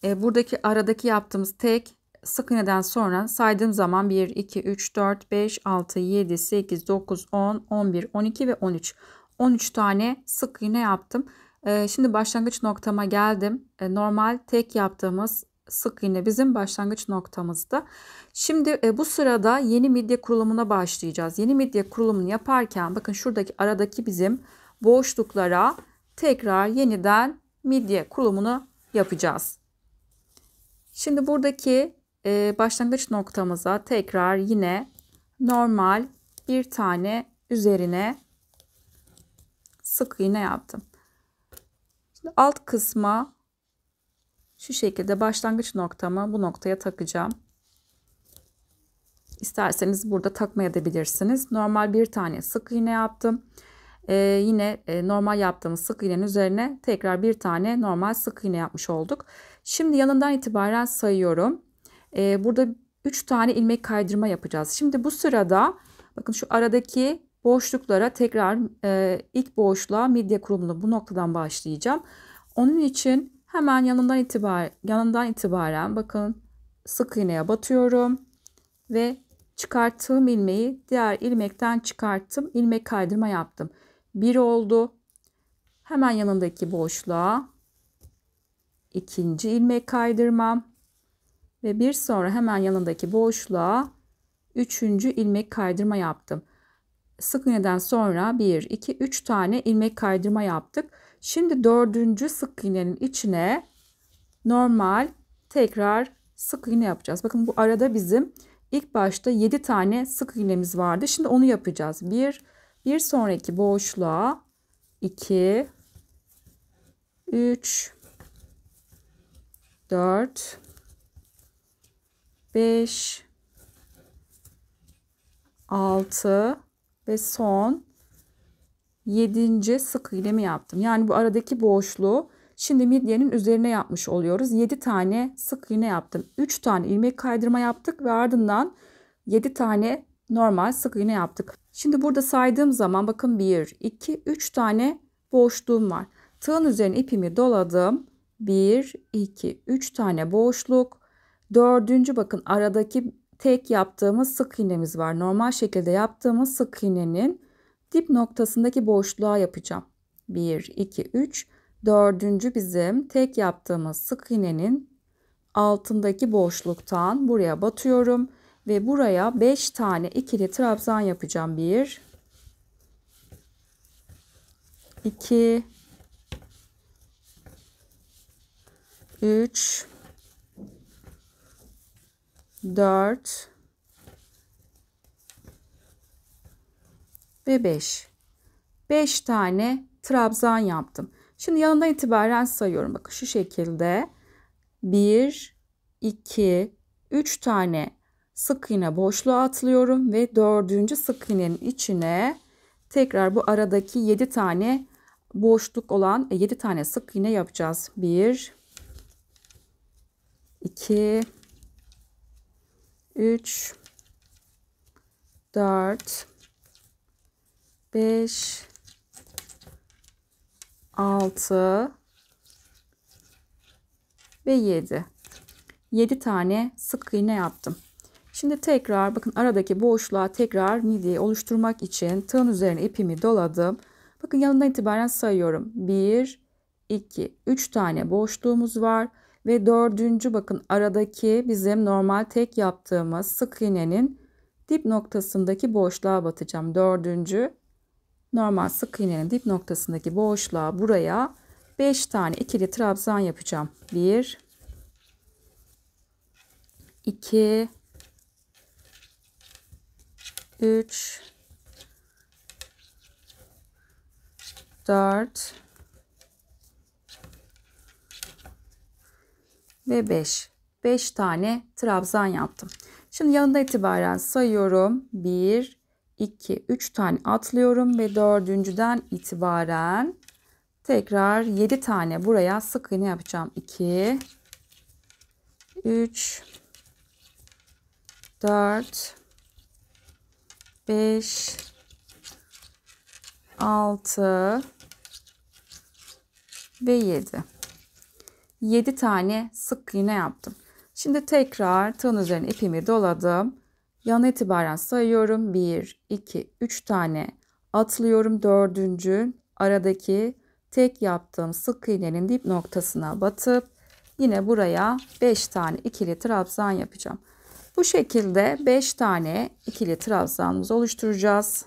E, buradaki aradaki yaptığımız tek sık iğneden sonra saydığım zaman 1, 2, 3, 4, 5, 6, 7, 8, 9, 10, 11, 12 ve 13. 13 tane sık iğne yaptım. E, şimdi başlangıç noktama geldim. E, normal tek yaptığımız sık iğne bizim başlangıç noktamızda. Şimdi bu sırada yeni midye kurulumuna başlayacağız. Yeni midye kurulumunu yaparken bakın şuradaki aradaki bizim boşluklara tekrar yeniden midye kurulumunu yapacağız. Şimdi buradaki e, başlangıç noktamıza tekrar yine normal bir tane üzerine sık iğne yaptım. Şimdi alt kısma şu şekilde başlangıç noktamı bu noktaya takacağım. İsterseniz burada takmayabilirsiniz. Normal bir tane sık iğne yaptım e, yine e, normal yaptığımız sık iğnenin üzerine tekrar bir tane normal sık iğne yapmış olduk. Şimdi yanından itibaren sayıyorum. E, burada 3 tane ilmek kaydırma yapacağız. Şimdi bu sırada bakın şu aradaki boşluklara tekrar e, ilk boşluğa midye kurumunu bu noktadan başlayacağım. Onun için hemen yanından itibaren yanından itibaren bakın sık iğneye batıyorum ve çıkarttığım ilmeği diğer ilmekten çıkarttım. ilmek kaydırma yaptım. 1 oldu. Hemen yanındaki boşluğa ikinci ilmek kaydırmam ve bir sonra hemen yanındaki boşluğa üçüncü ilmek kaydırma yaptım. Sık iğneden sonra 1, 2, 3 tane ilmek kaydırma yaptık. Şimdi dördüncü sık iğnenin içine normal tekrar sık iğne yapacağız. Bakın bu arada bizim ilk başta 7 tane sık iğnemiz vardı. Şimdi onu yapacağız. 1, 2, bir sonraki boşluğa 2 3 4 5 6 ve son 7. sık iğnemi yaptım. Yani bu aradaki boşluğu şimdi midyenin üzerine yapmış oluyoruz. 7 tane sık iğne yaptım. 3 tane ilmek kaydırma yaptık ve ardından 7 tane normal sık iğne yaptık. Şimdi burada saydığım zaman bakın 1, 2, 3 tane boşluğum var. Tığın üzerine ipimi doladım. 1, 2, 3 tane boşluk. Dördüncü bakın aradaki tek yaptığımız sık iğnemiz var. Normal şekilde yaptığımız sık iğnenin dip noktasındaki boşluğa yapacağım. 1, 2, 3. Dördüncü bizim tek yaptığımız sık iğnenin altındaki boşluktan buraya batıyorum. Ve buraya 5 tane ikili trabzan yapacağım. 1 2 3 4 ve 5. 5 tane trabzan yaptım. Şimdi yanından itibaren sayıyorum. Bakın şu şekilde 1 2 3 tane sık iğne boşluğa atlıyorum ve dördüncü sık iğnenin içine tekrar bu aradaki 7 tane boşluk olan 7 e, tane sık iğne yapacağız. 1 2 3 4 5 6 ve 7. 7 tane sık iğne yaptım. Şimdi tekrar bakın aradaki boşluğa tekrar midiyi oluşturmak için tığın üzerine ipimi doladım. Bakın yanından itibaren sayıyorum. 1, 2, 3 tane boşluğumuz var. Ve dördüncü bakın aradaki bizim normal tek yaptığımız sık iğnenin dip noktasındaki boşluğa batacağım. Dördüncü normal sık iğnenin dip noktasındaki boşluğa buraya 5 tane ikili trabzan yapacağım. 1 2 3 4 ve 5. 5 tane trabzan yaptım. Şimdi yanında itibaren sayıyorum. 1 2 3 tane atlıyorum ve dördüncüden itibaren tekrar 7 tane buraya sık iğne yapacağım. 2 3 4 5 6 ve 7. 7 tane sık iğne yaptım. Şimdi tekrar tığın üzerine ipimi doladım. Yana itibaren sayıyorum. 1 2 3 tane atlıyorum. 4. aradaki tek yaptığım sık iğnenin dip noktasına batıp yine buraya 5 tane ikili trabzan yapacağım. Bu şekilde 5 tane ikili trabzanımızı oluşturacağız.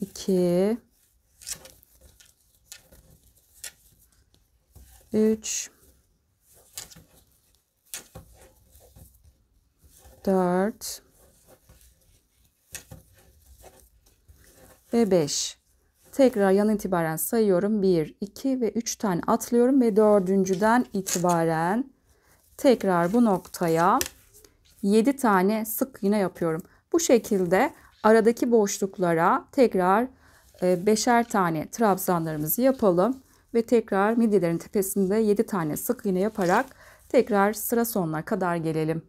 2 3 4 ve 5. Tekrar yan itibaren sayıyorum. 1, 2 ve 3 tane atlıyorum ve dördüncüden itibaren tekrar bu noktaya 7 tane sık iğne yapıyorum. Bu şekilde aradaki boşluklara tekrar e, beşer tane trabzanlarımızı yapalım ve tekrar midyelerin tepesinde 7 tane sık iğne yaparak tekrar sıra sonuna kadar gelelim.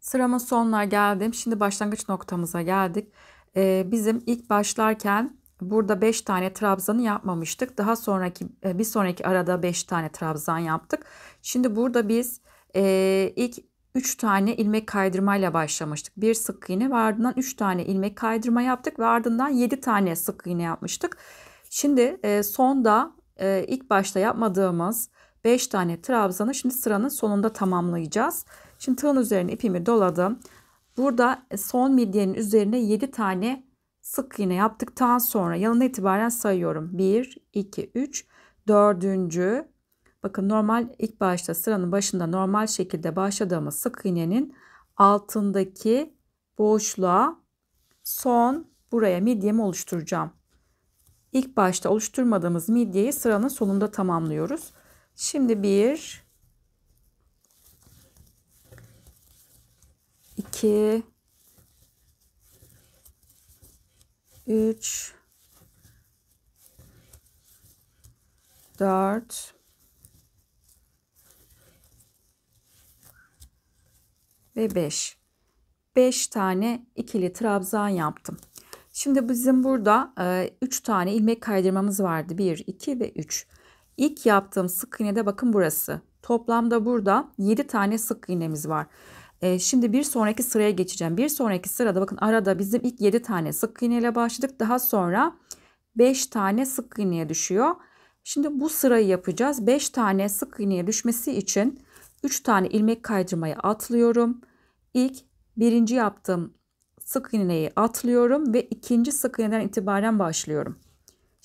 Sıramın sonuna geldim. Şimdi başlangıç noktamıza geldik. E, bizim ilk başlarken burada 5 tane trabzanı yapmamıştık. Daha sonraki e, bir sonraki arada 5 tane trabzan yaptık. Şimdi burada biz e, ilk 3 tane ilmek kaydırmayla başlamıştık. Bir sık iğne ve ardından 3 tane ilmek kaydırma yaptık ve ardından 7 tane sık iğne yapmıştık. Şimdi e, sonda e, ilk başta yapmadığımız 5 tane trabzanı şimdi sıranın sonunda tamamlayacağız. Şimdi tığın üzerine ipimi doladım. Burada e, son midyenin üzerine 7 tane sık iğne yaptıktan sonra yanına itibaren sayıyorum. 1, 2, 3, 4. Bakın normal ilk başta sıranın başında normal şekilde başladığımız sık iğnenin altındaki boşluğa son buraya midyemi oluşturacağım. İlk başta oluşturmadığımız midyeyi sıranın sonunda tamamlıyoruz. Şimdi 1 2 3 4 ve 5. 5 tane ikili trabzan yaptım. Şimdi bizim burada 3 e, tane ilmek kaydırmamız vardı. 1, 2 ve 3. İlk yaptığım sık iğnede bakın burası. Toplamda burada 7 tane sık iğnemiz var. E, şimdi bir sonraki sıraya geçeceğim. Bir sonraki sırada bakın arada bizim ilk 7 tane sık iğne başladık. Daha sonra 5 tane sık iğneye düşüyor. Şimdi bu sırayı yapacağız. 5 tane sık iğneye düşmesi için 3 tane ilmek kaydırmayı atlıyorum ilk birinci yaptığım sık iğneyi atlıyorum ve ikinci sık iğneden itibaren başlıyorum.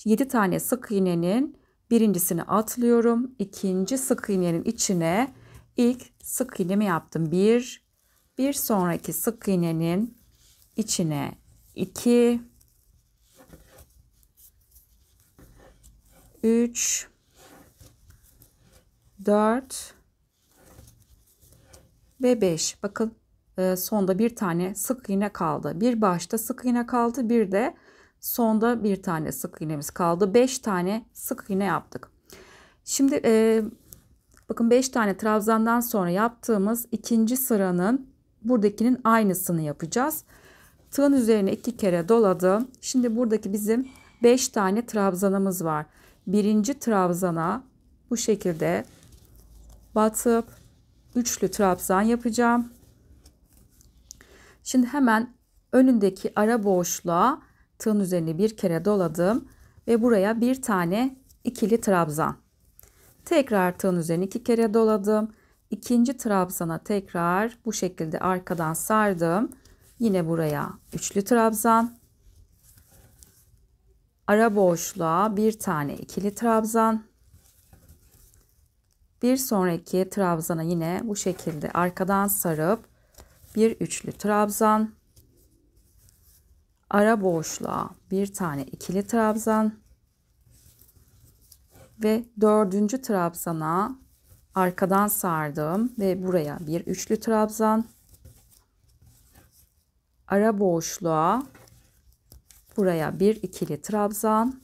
7 tane sık iğnenin birincisini atlıyorum. ikinci sık iğnenin içine ilk sık iğnemi yaptım. 1 bir sonraki sık iğnenin içine 2 3 4 ve 5. Bakın ee, sonda bir tane sık iğne kaldı. Bir başta sık iğne kaldı bir de sonda bir tane sık iğnemiz kaldı. 5 tane sık iğne yaptık. Şimdi e, bakın 5 tane trabzandan sonra yaptığımız ikinci sıranın buradakinin aynısını yapacağız. Tığın üzerine iki kere doladım. Şimdi buradaki bizim 5 tane trabzanımız var. Birinci trabzana bu şekilde batıp üçlü trabzan yapacağım. Şimdi hemen önündeki ara boşluğa tığın üzerine bir kere doladım ve buraya bir tane ikili trabzan. Tekrar tığın üzerine iki kere doladım. İkinci trabzana tekrar bu şekilde arkadan sardım. Yine buraya üçlü trabzan. Ara boşluğa bir tane ikili trabzan. Bir sonraki trabzana yine bu şekilde arkadan sarıp bir üçlü trabzan, ara boşluğa bir tane ikili trabzan ve dördüncü trabzana arkadan sardım ve buraya bir üçlü trabzan ara boşluğa buraya bir ikili trabzan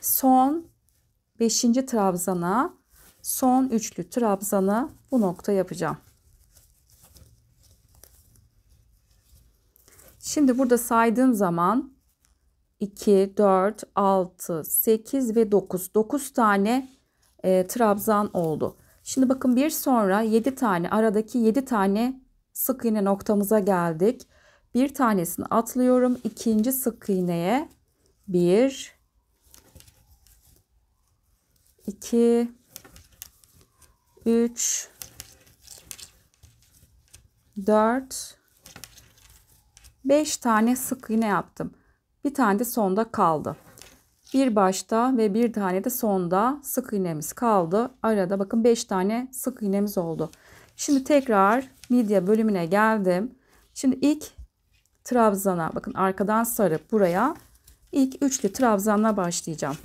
son beşinci trabzana son üçlü trabzanı bu nokta yapacağım. Şimdi burada saydığım zaman 2, 4, 6, 8 ve 9. 9 tane e, trabzan oldu. Şimdi bakın bir sonra 7 tane aradaki 7 tane sık iğne noktamıza geldik. Bir tanesini atlıyorum. ikinci sık iğneye 1 2 3 4 5 tane sık iğne yaptım. Bir tane de sonda kaldı. Bir başta ve bir tane de sonda sık iğnemiz kaldı. Arada bakın 5 tane sık iğnemiz oldu. Şimdi tekrar midye bölümüne geldim. Şimdi ilk trabzana bakın arkadan sarıp buraya ilk üçlü trabzanla başlayacağım.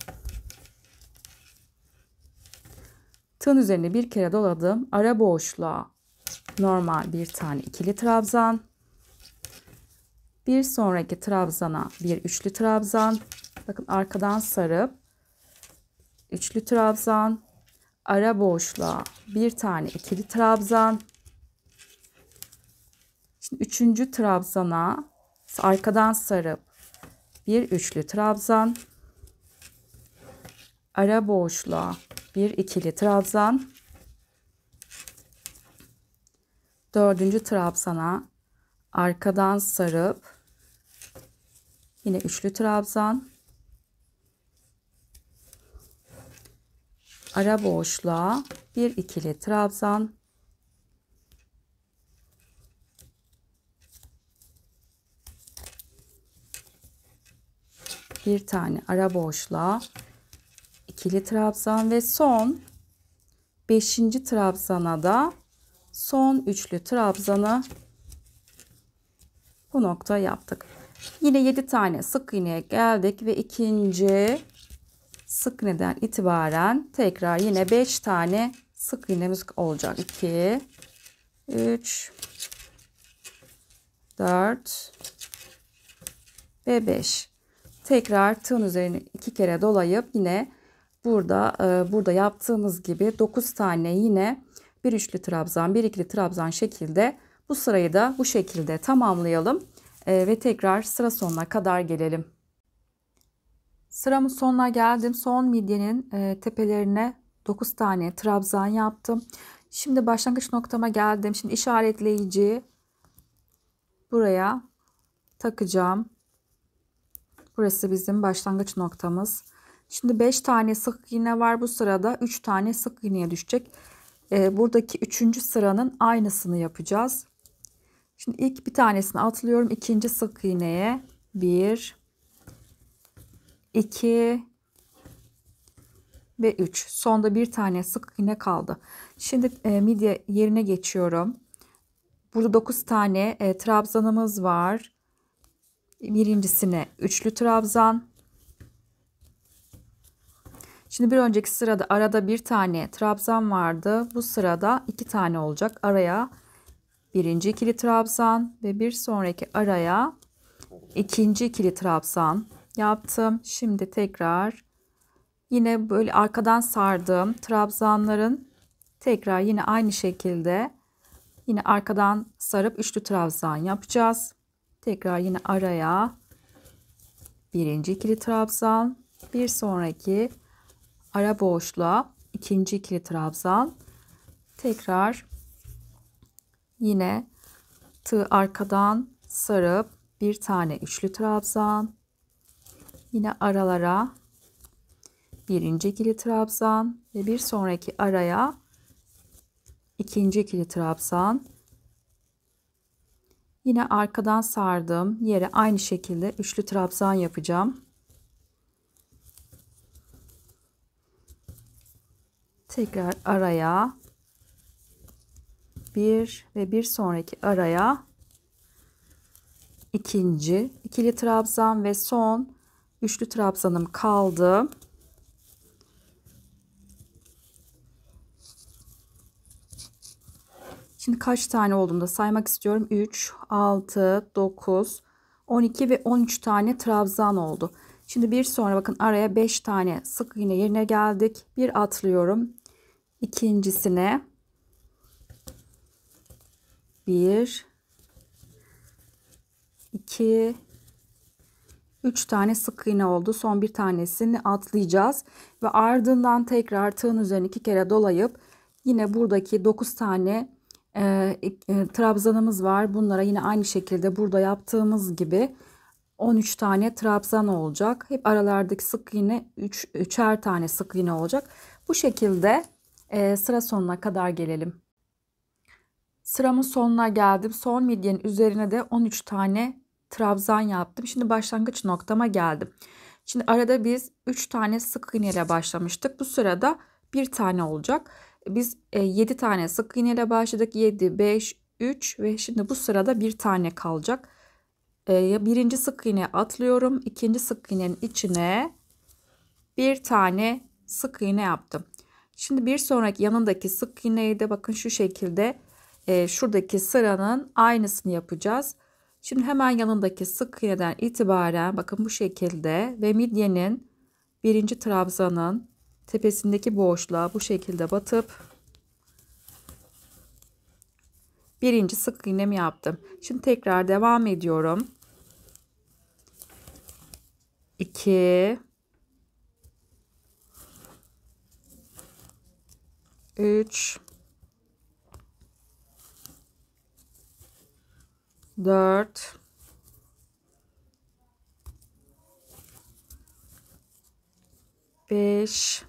Tığın üzerine bir kere doladım. Ara boşluğa normal bir tane ikili trabzan. Bir sonraki trabzana bir üçlü trabzan. Bakın arkadan sarıp üçlü trabzan. Ara boşluğa bir tane ikili trabzan. Şimdi üçüncü trabzana arkadan sarıp bir üçlü trabzan. Ara boşluğa bir ikili trabzan. Dördüncü trabzana arkadan sarıp Yine üçlü trabzan. Ara boşluğa bir ikili trabzan. Bir tane ara boşluğa ikili trabzan ve son 5. trabzana da son üçlü trabzanı bu nokta yaptık. Yine 7 tane sık iğneye geldik ve ikinci sık iğneden itibaren tekrar yine 5 tane sık iğnemiz olacak. 2 3 4 ve 5. Tekrar tığın üzerine iki kere dolayıp yine burada e, burada yaptığımız gibi 9 tane yine bir üçlü trabzan, bir ikili trabzan şekilde bu sırayı da bu şekilde tamamlayalım. Ee, ve tekrar sıra sonuna kadar gelelim. Sıramın sonuna geldim. Son midyenin e, tepelerine 9 tane trabzan yaptım. Şimdi başlangıç noktama geldim. Şimdi işaretleyici buraya takacağım. Burası bizim başlangıç noktamız. Şimdi 5 tane sık iğne var bu sırada. 3 tane sık iğneye düşecek. E, buradaki 3. sıranın aynısını yapacağız. Şimdi ilk bir tanesini atlıyorum. ikinci sık iğneye bir, iki ve üç. Sonda bir tane sık iğne kaldı. Şimdi e, midye yerine geçiyorum. Burada dokuz tane e, trabzanımız var. Birincisine üçlü trabzan. Şimdi bir önceki sırada arada bir tane trabzan vardı. Bu sırada iki tane olacak. Araya birinci ikili trabzan ve bir sonraki araya ikinci ikili trabzan yaptım. Şimdi tekrar yine böyle arkadan sardığım trabzanların tekrar yine aynı şekilde yine arkadan sarıp üçlü trabzan yapacağız. Tekrar yine araya birinci ikili trabzan, bir sonraki ara boşluğa ikinci ikili trabzan. Tekrar Yine tığ arkadan sarıp bir tane üçlü trabzan. Yine aralara birinci ikili trabzan ve bir sonraki araya ikinci ikili trabzan. Yine arkadan sardım yere aynı şekilde üçlü trabzan yapacağım. Tekrar araya bir ve bir sonraki araya ikinci ikili trabzan ve son üçlü trabzanım kaldı. Şimdi kaç tane olduğunu da saymak istiyorum. 3, 6, 9, 12 ve 13 tane trabzan oldu. Şimdi bir sonra bakın araya 5 tane sık iğne yerine geldik. Bir atlıyorum. ikincisine 1 2 3 tane sık iğne oldu. Son bir tanesini atlayacağız ve ardından tekrar tığın üzerine iki kere dolayıp yine buradaki 9 tane e, e, trabzanımız var. Bunlara yine aynı şekilde burada yaptığımız gibi 13 tane trabzan olacak. Hep aralardaki sık iğne 3 üç, üçer tane sık iğne olacak. Bu şekilde e, sıra sonuna kadar gelelim. Sıramın sonuna geldim. Son midyenin üzerine de 13 tane trabzan yaptım. Şimdi başlangıç noktama geldim. Şimdi arada biz 3 tane sık iğne ile başlamıştık. Bu sırada 1 tane olacak. Biz 7 e, tane sık iğne ile başladık. 7, 5, 3 ve şimdi bu sırada 1 tane kalacak. E, birinci sık iğne atlıyorum. ikinci sık iğnenin içine bir tane sık iğne yaptım. Şimdi bir sonraki yanındaki sık iğneyi de bakın şu şekilde e, şuradaki sıranın aynısını yapacağız. Şimdi hemen yanındaki sık iğneden itibaren bakın bu şekilde ve midyenin birinci trabzanın tepesindeki boşluğa bu şekilde batıp birinci sık iğnemi yaptım. Şimdi tekrar devam ediyorum. 2 3 4 5 6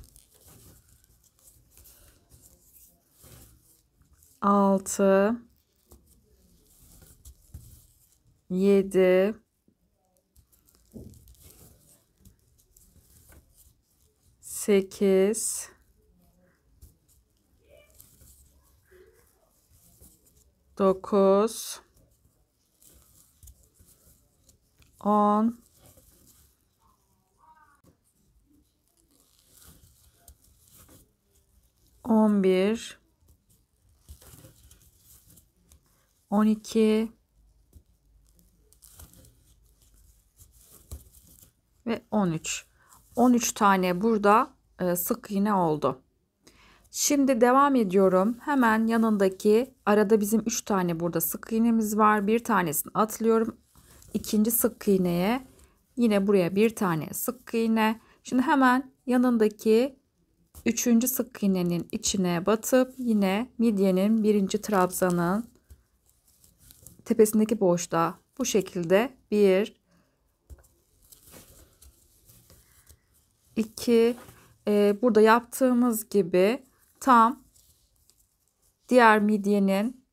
7 8 9 10 11 12 ve 13. 13 tane burada e, sık iğne oldu. Şimdi devam ediyorum. Hemen yanındaki arada bizim 3 tane burada sık iğnemiz var. Bir tanesini atlıyorum ikinci sık iğneye yine buraya bir tane sık iğne. Şimdi hemen yanındaki üçüncü sık iğnenin içine batıp yine midyenin birinci trabzanın tepesindeki boşluğa bu şekilde bir 2 e, burada yaptığımız gibi tam diğer midyenin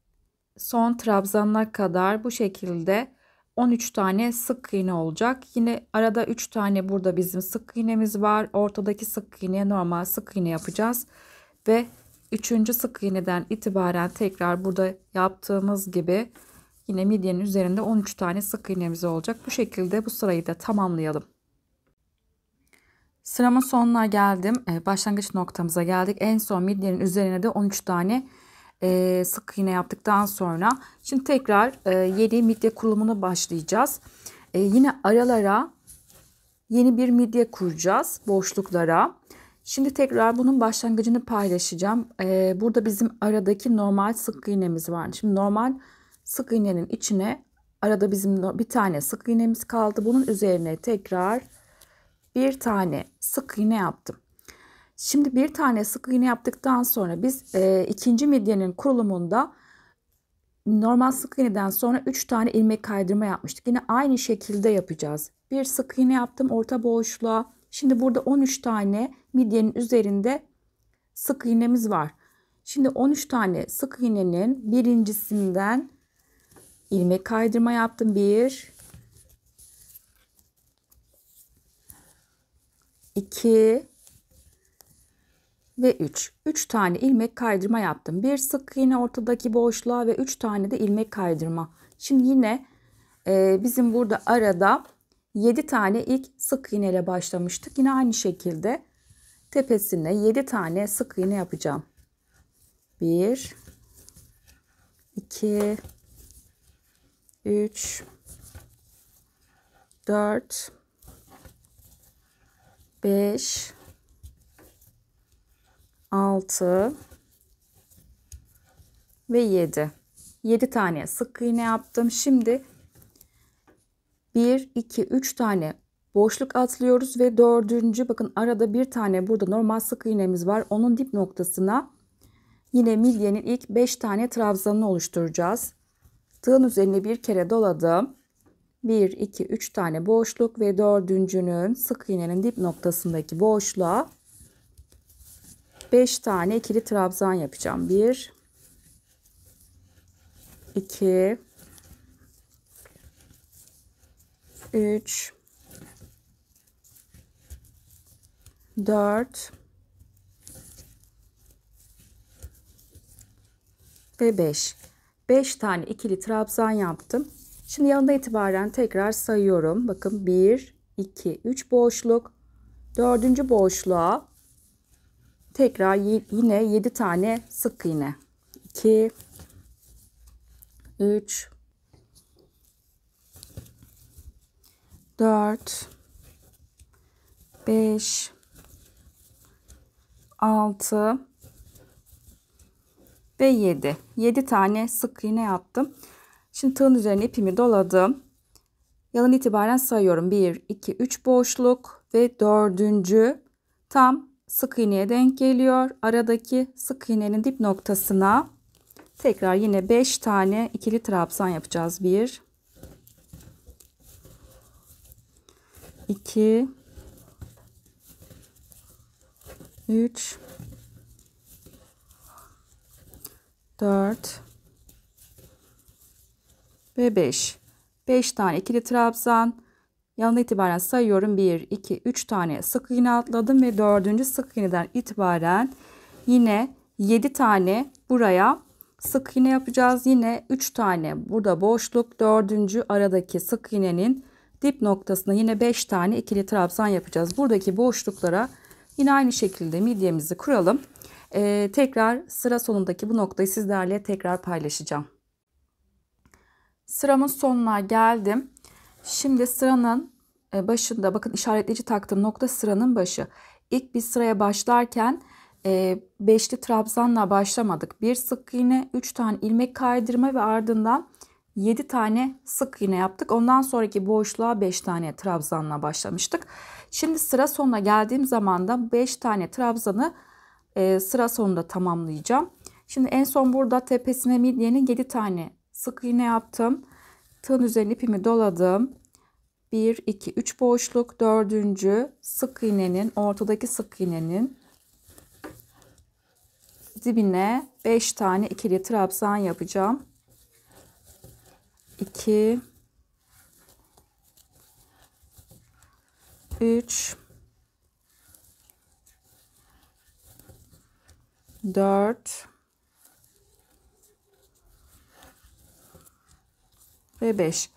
son trabzanına kadar bu şekilde 13 tane sık iğne olacak. Yine arada 3 tane burada bizim sık iğnemiz var. Ortadaki sık iğneye normal sık iğne yapacağız. Ve 3. sık iğneden itibaren tekrar burada yaptığımız gibi yine midyenin üzerinde 13 tane sık iğnemiz olacak. Bu şekilde bu sırayı da tamamlayalım. Sıramın sonuna geldim. Ee, başlangıç noktamıza geldik. En son midyenin üzerine de 13 tane e, sık iğne yaptıktan sonra şimdi tekrar e, yeni midye kurulumuna başlayacağız. E, yine aralara yeni bir midye kuracağız boşluklara. Şimdi tekrar bunun başlangıcını paylaşacağım. E, burada bizim aradaki normal sık iğnemiz var. Şimdi normal sık iğnenin içine arada bizim bir tane sık iğnemiz kaldı. Bunun üzerine tekrar bir tane sık iğne yaptım. Şimdi bir tane sık iğne yaptıktan sonra biz e, ikinci midyenin kurulumunda normal sık iğneden sonra 3 tane ilmek kaydırma yapmıştık. Yine aynı şekilde yapacağız. Bir sık iğne yaptım orta boşluğa. Şimdi burada 13 tane midyenin üzerinde sık iğnemiz var. Şimdi 13 tane sık iğnenin birincisinden ilmek kaydırma yaptım. 1 2 ve 3. 3 tane ilmek kaydırma yaptım. Bir sık iğne ortadaki boşluğa ve 3 tane de ilmek kaydırma. Şimdi yine e, bizim burada arada 7 tane ilk sık iğne ile başlamıştık. Yine aynı şekilde tepesine 7 tane sık iğne yapacağım. 1 2 3 4 5 6 ve 7. 7 tane sık iğne yaptım. Şimdi 1, 2, 3 tane boşluk atlıyoruz ve dördüncü bakın arada bir tane burada normal sık iğnemiz var. Onun dip noktasına yine midyenin ilk 5 tane trabzanını oluşturacağız. Tığın üzerine bir kere doladım. 1, 2, 3 tane boşluk ve dördüncünün sık iğnenin dip noktasındaki boşluğa 5 tane ikili trabzan yapacağım. 1 2 3 4 ve 5. 5 tane ikili trabzan yaptım. Şimdi yanında itibaren tekrar sayıyorum. Bakın 1 2 3 boşluk. Dördüncü boşluğa tekrar yine 7 tane sık iğne. 2 3 4 5 6 ve 7. 7 tane sık iğne yaptım. Şimdi tığın üzerine ipimi doladım. Yalan itibaren sayıyorum. 1 2 3 boşluk ve dördüncü tam sık iğneye denk geliyor. Aradaki sık iğnenin dip noktasına tekrar yine 5 tane ikili trabzan yapacağız. 1 2 3 4 ve 5. 5 tane ikili trabzan Yanına itibaren sayıyorum. 1, 2, 3 tane sık iğne atladım ve 4. sık iğneden itibaren yine 7 tane buraya sık iğne yapacağız. Yine 3 tane burada boşluk. 4. aradaki sık iğnenin dip noktasına yine 5 tane ikili trabzan yapacağız. Buradaki boşluklara yine aynı şekilde midyemizi kuralım. Ee, tekrar sıra sonundaki bu noktayı sizlerle tekrar paylaşacağım. Sıramın sonuna geldim. Şimdi sıranın e, başında bakın işaretleyici taktığım nokta sıranın başı. İlk bir sıraya başlarken e, beşli trabzanla başlamadık. Bir sık iğne, üç tane ilmek kaydırma ve ardından yedi tane sık iğne yaptık. Ondan sonraki boşluğa beş tane trabzanla başlamıştık. Şimdi sıra sonuna geldiğim zaman da beş tane trabzanı e, sıra sonunda tamamlayacağım. Şimdi en son burada tepesine midyenin yedi tane sık iğne yaptım. Tığın üzerine ipimi doladım. 1, 2, 3 boşluk. Dördüncü sık iğnenin, ortadaki sık iğnenin dibine 5 tane ikili trabzan yapacağım. 2 3 4 ve 5.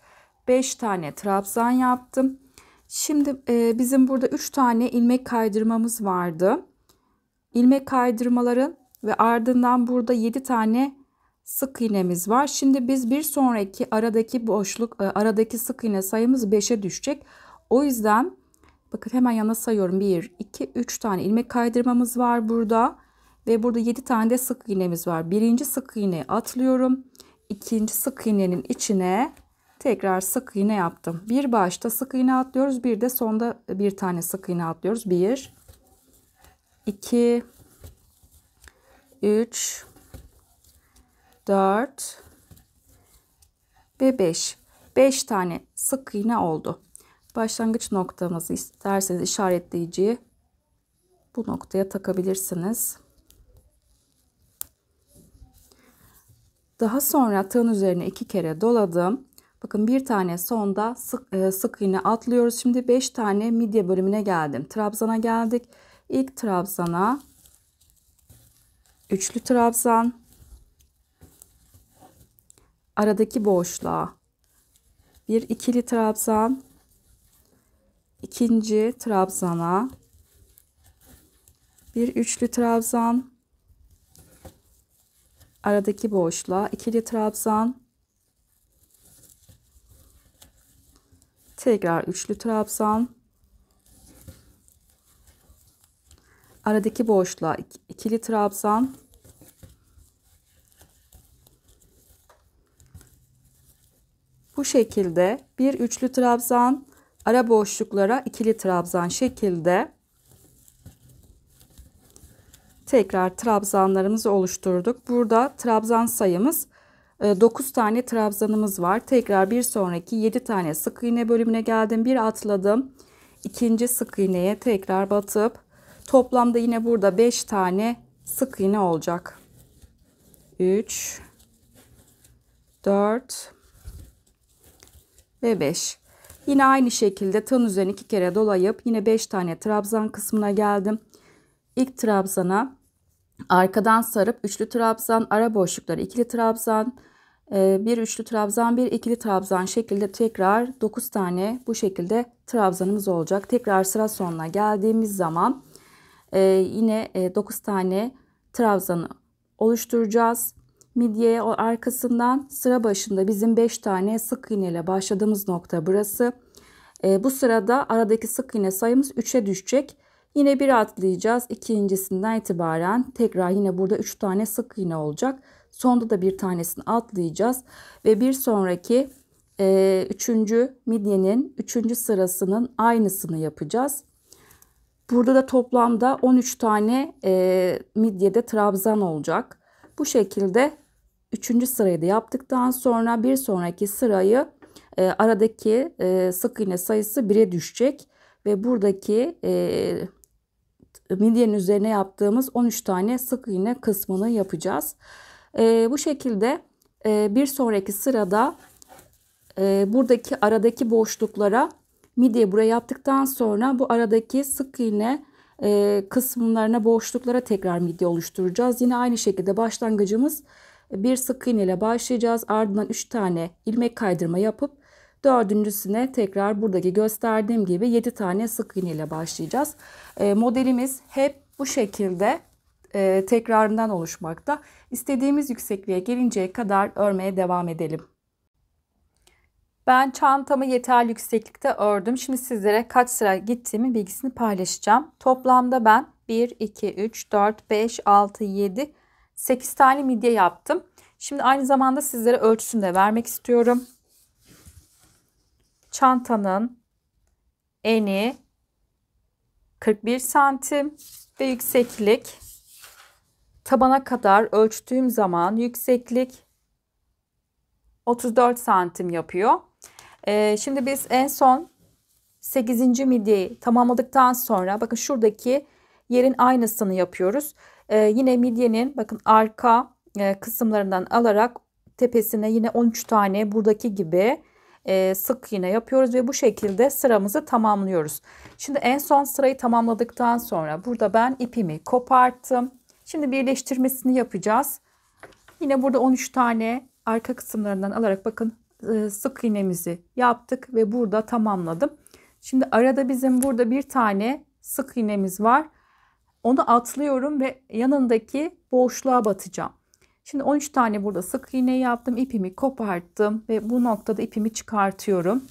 5 tane trabzan yaptım. Şimdi e, bizim burada 3 tane ilmek kaydırmamız vardı. Ilmek kaydırmaların ve ardından burada 7 tane sık iğnemiz var. Şimdi biz bir sonraki aradaki boşluk, e, aradaki sık iğne sayımız 5'e düşecek. O yüzden bakın hemen yana sayıyorum. 1, 2, 3 tane ilmek kaydırmamız var burada. Ve burada 7 tane de sık iğnemiz var. Birinci sık iğneye atlıyorum ikinci sık iğnenin içine tekrar sık iğne yaptım. Bir başta sık iğne atlıyoruz. Bir de sonda bir tane sık iğne atlıyoruz. Bir, iki, üç, dört ve beş. Beş tane sık iğne oldu. Başlangıç noktamızı isterseniz işaretleyici bu noktaya takabilirsiniz. Daha sonra tığın üzerine iki kere doladım. Bakın bir tane sonda sık, e, sık iğne atlıyoruz. Şimdi beş tane midye bölümüne geldim. Trabzana geldik. İlk trabzana üçlü trabzan aradaki boşluğa bir ikili trabzan ikinci trabzana bir üçlü trabzan aradaki boşluğa ikili trabzan tekrar üçlü trabzan aradaki boşluğa ikili trabzan bu şekilde bir üçlü trabzan ara boşluklara ikili trabzan şekilde tekrar trabzanlarımızı oluşturduk. Burada trabzan sayımız 9 e, tane trabzanımız var. Tekrar bir sonraki 7 tane sık iğne bölümüne geldim. Bir atladım. İkinci sık iğneye tekrar batıp toplamda yine burada 5 tane sık iğne olacak. 3 4 ve 5. Yine aynı şekilde tığın üzerine iki kere dolayıp yine 5 tane trabzan kısmına geldim. İlk trabzana Arkadan sarıp üçlü trabzan, ara boşlukları ikili trabzan, e, bir üçlü trabzan, bir ikili trabzan şeklinde tekrar 9 tane bu şekilde trabzanımız olacak. Tekrar sıra sonuna geldiğimiz zaman e, yine 9 e, tane trabzanı oluşturacağız. Midye arkasından sıra başında bizim 5 tane sık iğne ile başladığımız nokta burası. Bu sırada aradaki sık iğne sayımız 3'e düşecek. Yine bir atlayacağız. İkincisinden itibaren tekrar yine burada 3 tane sık iğne olacak. Sonda da bir tanesini atlayacağız. Ve bir sonraki e, üçüncü midyenin üçüncü sırasının aynısını yapacağız. Burada da toplamda 13 tane e, midyede trabzan olacak. Bu şekilde üçüncü sırayı da yaptıktan sonra bir sonraki sırayı e, aradaki e, sık iğne sayısı 1'e düşecek. Ve buradaki e, midyenin üzerine yaptığımız 13 tane sık iğne kısmını yapacağız. E, bu şekilde e, bir sonraki sırada e, buradaki aradaki boşluklara midye buraya yaptıktan sonra bu aradaki sık iğne e, kısımlarına boşluklara tekrar midye oluşturacağız. Yine aynı şekilde başlangıcımız bir sık iğne ile başlayacağız. Ardından 3 tane ilmek kaydırma yapıp Dördüncüsüne tekrar buradaki gösterdiğim gibi 7 tane sık iğne ile başlayacağız. E, modelimiz hep bu şekilde e, tekrarından oluşmakta. İstediğimiz yüksekliğe gelinceye kadar örmeye devam edelim. Ben çantamı yeterli yükseklikte ördüm. Şimdi sizlere kaç sıra gittiğimi bilgisini paylaşacağım. Toplamda ben 1, 2, 3, 4, 5, 6, 7, 8 tane midye yaptım. Şimdi aynı zamanda sizlere ölçüsünü de vermek istiyorum çantanın eni 41 santim ve yükseklik tabana kadar ölçtüğüm zaman yükseklik 34 santim yapıyor. Ee, şimdi biz en son 8. midyeyi tamamladıktan sonra bakın şuradaki yerin aynısını yapıyoruz. Ee, yine midyenin bakın arka e, kısımlarından alarak tepesine yine 13 tane buradaki gibi ee, sık iğne yapıyoruz ve bu şekilde sıramızı tamamlıyoruz. Şimdi en son sırayı tamamladıktan sonra burada ben ipimi koparttım. Şimdi birleştirmesini yapacağız. Yine burada 13 tane arka kısımlarından alarak bakın e, sık iğnemizi yaptık ve burada tamamladım. Şimdi arada bizim burada bir tane sık iğnemiz var. Onu atlıyorum ve yanındaki boşluğa batacağım. Şimdi 13 tane burada sık iğne yaptım. ipimi koparttım ve bu noktada ipimi çıkartıyorum.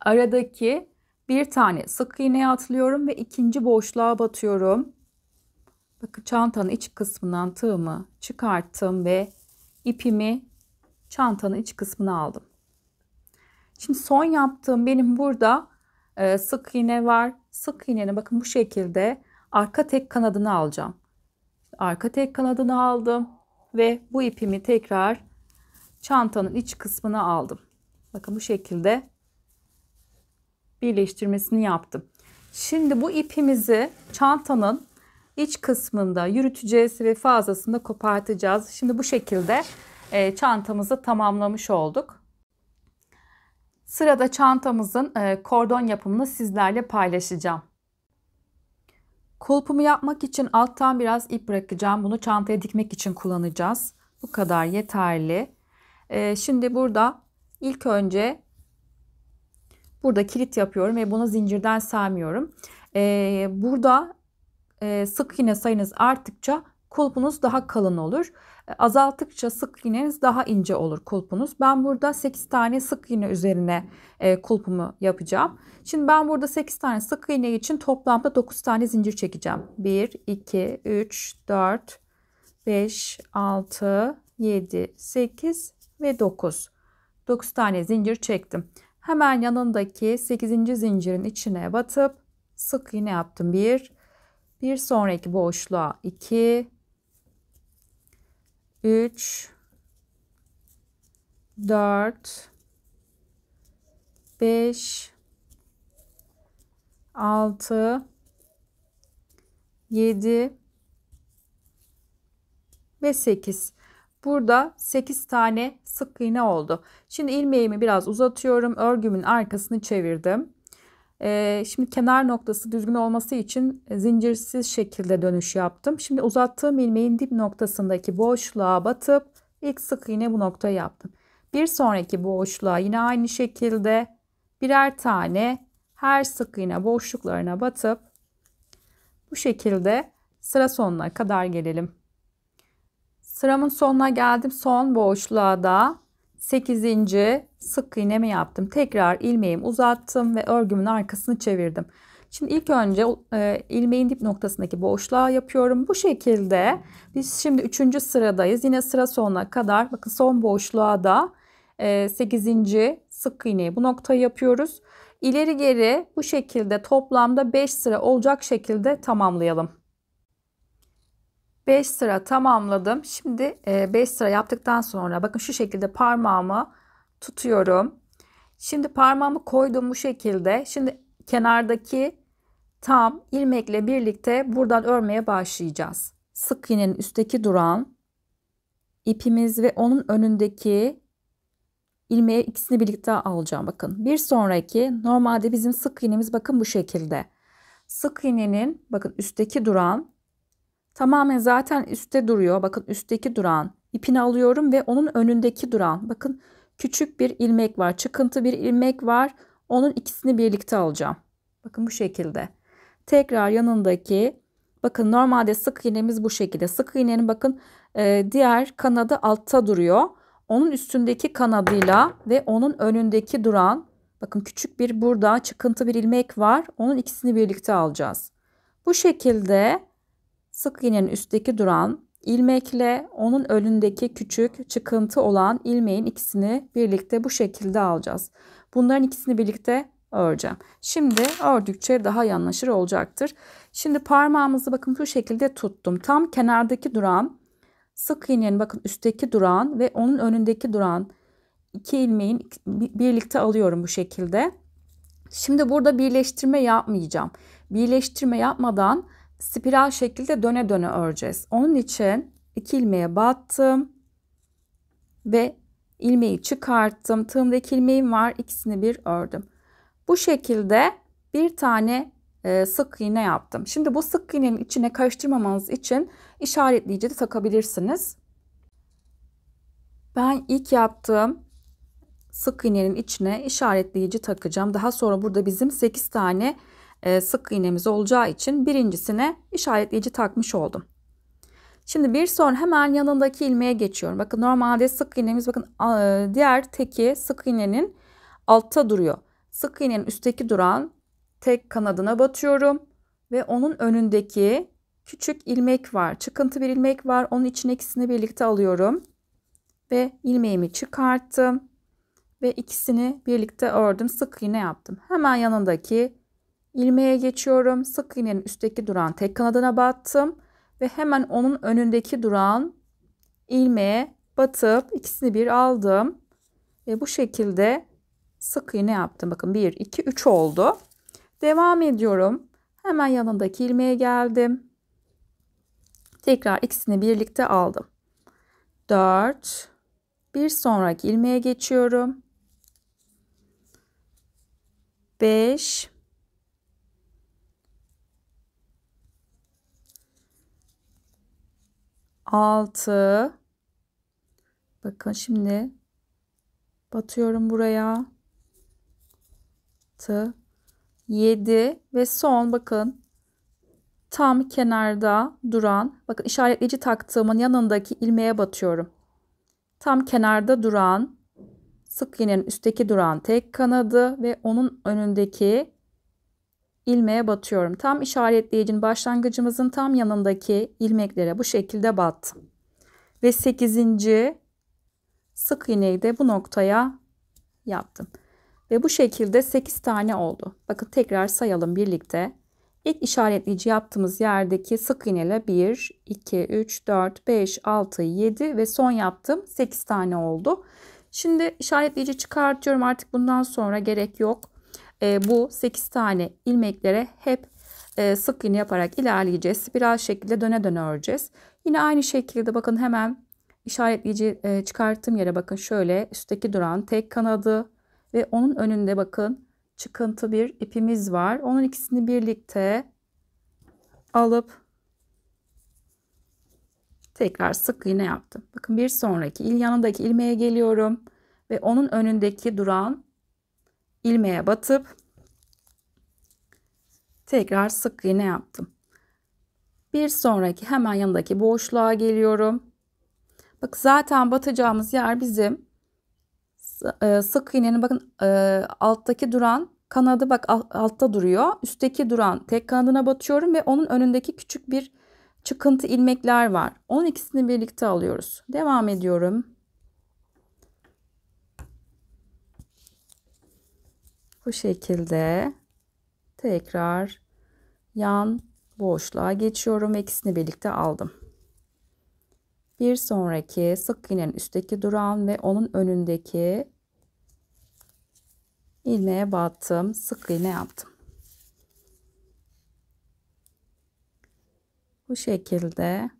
Aradaki bir tane sık iğneye atlıyorum ve ikinci boşluğa batıyorum. Bakın çantanın iç kısmından tığımı çıkarttım ve ipimi çantanın iç kısmına aldım. Şimdi son yaptığım benim burada e, sık iğne var. Sık iğneni bakın bu şekilde arka tek kanadını alacağım arka tek kanadını aldım ve bu ipimi tekrar çantanın iç kısmına aldım. Bakın bu şekilde birleştirmesini yaptım. Şimdi bu ipimizi çantanın iç kısmında yürüteceğiz ve fazlasını kopartacağız. Şimdi bu şekilde e, çantamızı tamamlamış olduk. Sırada çantamızın e, kordon yapımını sizlerle paylaşacağım. Kulpumu yapmak için alttan biraz ip bırakacağım. Bunu çantaya dikmek için kullanacağız. Bu kadar yeterli. Ee, şimdi burada ilk önce burada kilit yapıyorum ve bunu zincirden sarmıyorum. Ee, burada e, sık iğne sayınız arttıkça kulpunuz daha kalın olur. E, azalttıkça sık iğneniz daha ince olur kulpunuz. Ben burada 8 tane sık iğne üzerine e, kulpumu yapacağım. Şimdi ben burada 8 tane sık iğne için toplamda 9 tane zincir çekeceğim. 1, 2, 3, 4, 5, 6, 7, 8 ve 9. 9 tane zincir çektim. Hemen yanındaki 8. zincirin içine batıp sık iğne yaptım. 1, bir sonraki boşluğa 2, 3 4 5 6 7 ve 8. Burada 8 tane sık iğne oldu. Şimdi ilmeğimi biraz uzatıyorum. Örgümün arkasını çevirdim. Ee, şimdi kenar noktası düzgün olması için e, zincirsiz şekilde dönüş yaptım. Şimdi uzattığım ilmeğin dip noktasındaki boşluğa batıp ilk sık iğne bu noktaya yaptım. Bir sonraki boşluğa yine aynı şekilde birer tane her sık iğne boşluklarına batıp bu şekilde sıra sonuna kadar gelelim. Sıramın sonuna geldim. Son boşluğa da 8. sık iğnemi yaptım. Tekrar ilmeğimi uzattım ve örgümün arkasını çevirdim. Şimdi ilk önce e, ilmeğin dip noktasındaki boşluğa yapıyorum. Bu şekilde biz şimdi 3. sıradayız. Yine sıra sonuna kadar bakın son boşluğa da e, 8. sık iğneyi bu noktaya yapıyoruz. İleri geri bu şekilde toplamda 5 sıra olacak şekilde tamamlayalım. 5 sıra tamamladım. Şimdi 5 e, sıra yaptıktan sonra bakın şu şekilde parmağımı tutuyorum. Şimdi parmağımı koydum bu şekilde. Şimdi kenardaki tam ilmekle birlikte buradan örmeye başlayacağız. Sık iğnenin üstteki duran ipimiz ve onun önündeki ilmeği ikisini birlikte alacağım. Bakın bir sonraki normalde bizim sık iğnemiz bakın bu şekilde. Sık iğnenin bakın üstteki duran Tamamen zaten üstte duruyor. Bakın üstteki duran ipini alıyorum ve onun önündeki duran. Bakın küçük bir ilmek var. Çıkıntı bir ilmek var. Onun ikisini birlikte alacağım. Bakın bu şekilde. Tekrar yanındaki bakın normalde sık iğnemiz bu şekilde. Sık iğnenin bakın e, diğer kanadı altta duruyor. Onun üstündeki kanadıyla ve onun önündeki duran bakın küçük bir burada çıkıntı bir ilmek var. Onun ikisini birlikte alacağız. Bu şekilde sık iğnenin üstteki duran ilmekle onun önündeki küçük çıkıntı olan ilmeğin ikisini birlikte bu şekilde alacağız. Bunların ikisini birlikte öreceğim. Şimdi ördükçe daha yanlaşır olacaktır. Şimdi parmağımızı bakın şu şekilde tuttum. Tam kenardaki duran sık iğnenin bakın üstteki duran ve onun önündeki duran iki ilmeğin birlikte alıyorum bu şekilde. Şimdi burada birleştirme yapmayacağım. Birleştirme yapmadan spiral şekilde döne döne öreceğiz. Onun için iki ilmeğe battım ve ilmeği çıkarttım. Tığımda iki ilmeğim var. İkisini bir ördüm. Bu şekilde bir tane e, sık iğne yaptım. Şimdi bu sık iğnenin içine karıştırmamanız için işaretleyici de takabilirsiniz. Ben ilk yaptığım sık iğnenin içine işaretleyici takacağım. Daha sonra burada bizim 8 tane e, sık iğnemiz olacağı için birincisine işaretleyici takmış oldum. Şimdi bir sonra hemen yanındaki ilmeğe geçiyorum. Bakın normalde sık iğnemiz bakın e, diğer teki sık iğnenin altta duruyor. Sık iğnenin üstteki duran tek kanadına batıyorum ve onun önündeki küçük ilmek var. Çıkıntı bir ilmek var. Onun içine ikisini birlikte alıyorum ve ilmeğimi çıkarttım ve ikisini birlikte ördüm. Sık iğne yaptım. Hemen yanındaki ilmeğe geçiyorum. Sık iğnenin üstteki duran tek kanadına battım ve hemen onun önündeki duran ilmeğe batıp ikisini bir aldım ve bu şekilde sık iğne yaptım. Bakın 1 2 3 oldu. Devam ediyorum. Hemen yanındaki ilmeğe geldim. Tekrar ikisini birlikte aldım. 4 bir sonraki ilmeğe geçiyorum. 5 6 Bakın şimdi batıyorum buraya. 6 7 ve son bakın tam kenarda duran bakın işaretleyici taktığımın yanındaki ilmeğe batıyorum. Tam kenarda duran sık iğnenin üstteki duran tek kanadı ve onun önündeki ilmeğe batıyorum. Tam işaretleyicinin başlangıcımızın tam yanındaki ilmeklere bu şekilde battım. Ve 8. sık iğneyi de bu noktaya yaptım. Ve bu şekilde 8 tane oldu. Bakın tekrar sayalım birlikte. İlk işaretleyici yaptığımız yerdeki sık iğneyle 1, 2, 3, 4, 5, 6, 7 ve son yaptım 8 tane oldu. Şimdi işaretleyici çıkartıyorum artık bundan sonra gerek yok e, bu 8 tane ilmeklere hep e, sık iğne yaparak ilerleyeceğiz. Spiral şekilde döne döne öreceğiz. Yine aynı şekilde bakın hemen işaretleyici e, çıkarttığım yere bakın şöyle üstteki duran tek kanadı ve onun önünde bakın çıkıntı bir ipimiz var. Onun ikisini birlikte alıp tekrar sık iğne yaptım. Bakın bir sonraki il yanındaki ilmeğe geliyorum ve onun önündeki duran ilmeğe batıp tekrar sık iğne yaptım. Bir sonraki hemen yanındaki boşluğa geliyorum. Bak zaten batacağımız yer bizim e, sık iğnenin bakın e, alttaki duran kanadı bak altta duruyor. Üstteki duran tek kanadına batıyorum ve onun önündeki küçük bir çıkıntı ilmekler var. Onun ikisini birlikte alıyoruz. Devam ediyorum. Bu şekilde tekrar yan boşluğa geçiyorum. ikisini birlikte aldım. Bir sonraki sık iğnenin üstteki duran ve onun önündeki ilmeğe battım. Sık iğne yaptım. Bu şekilde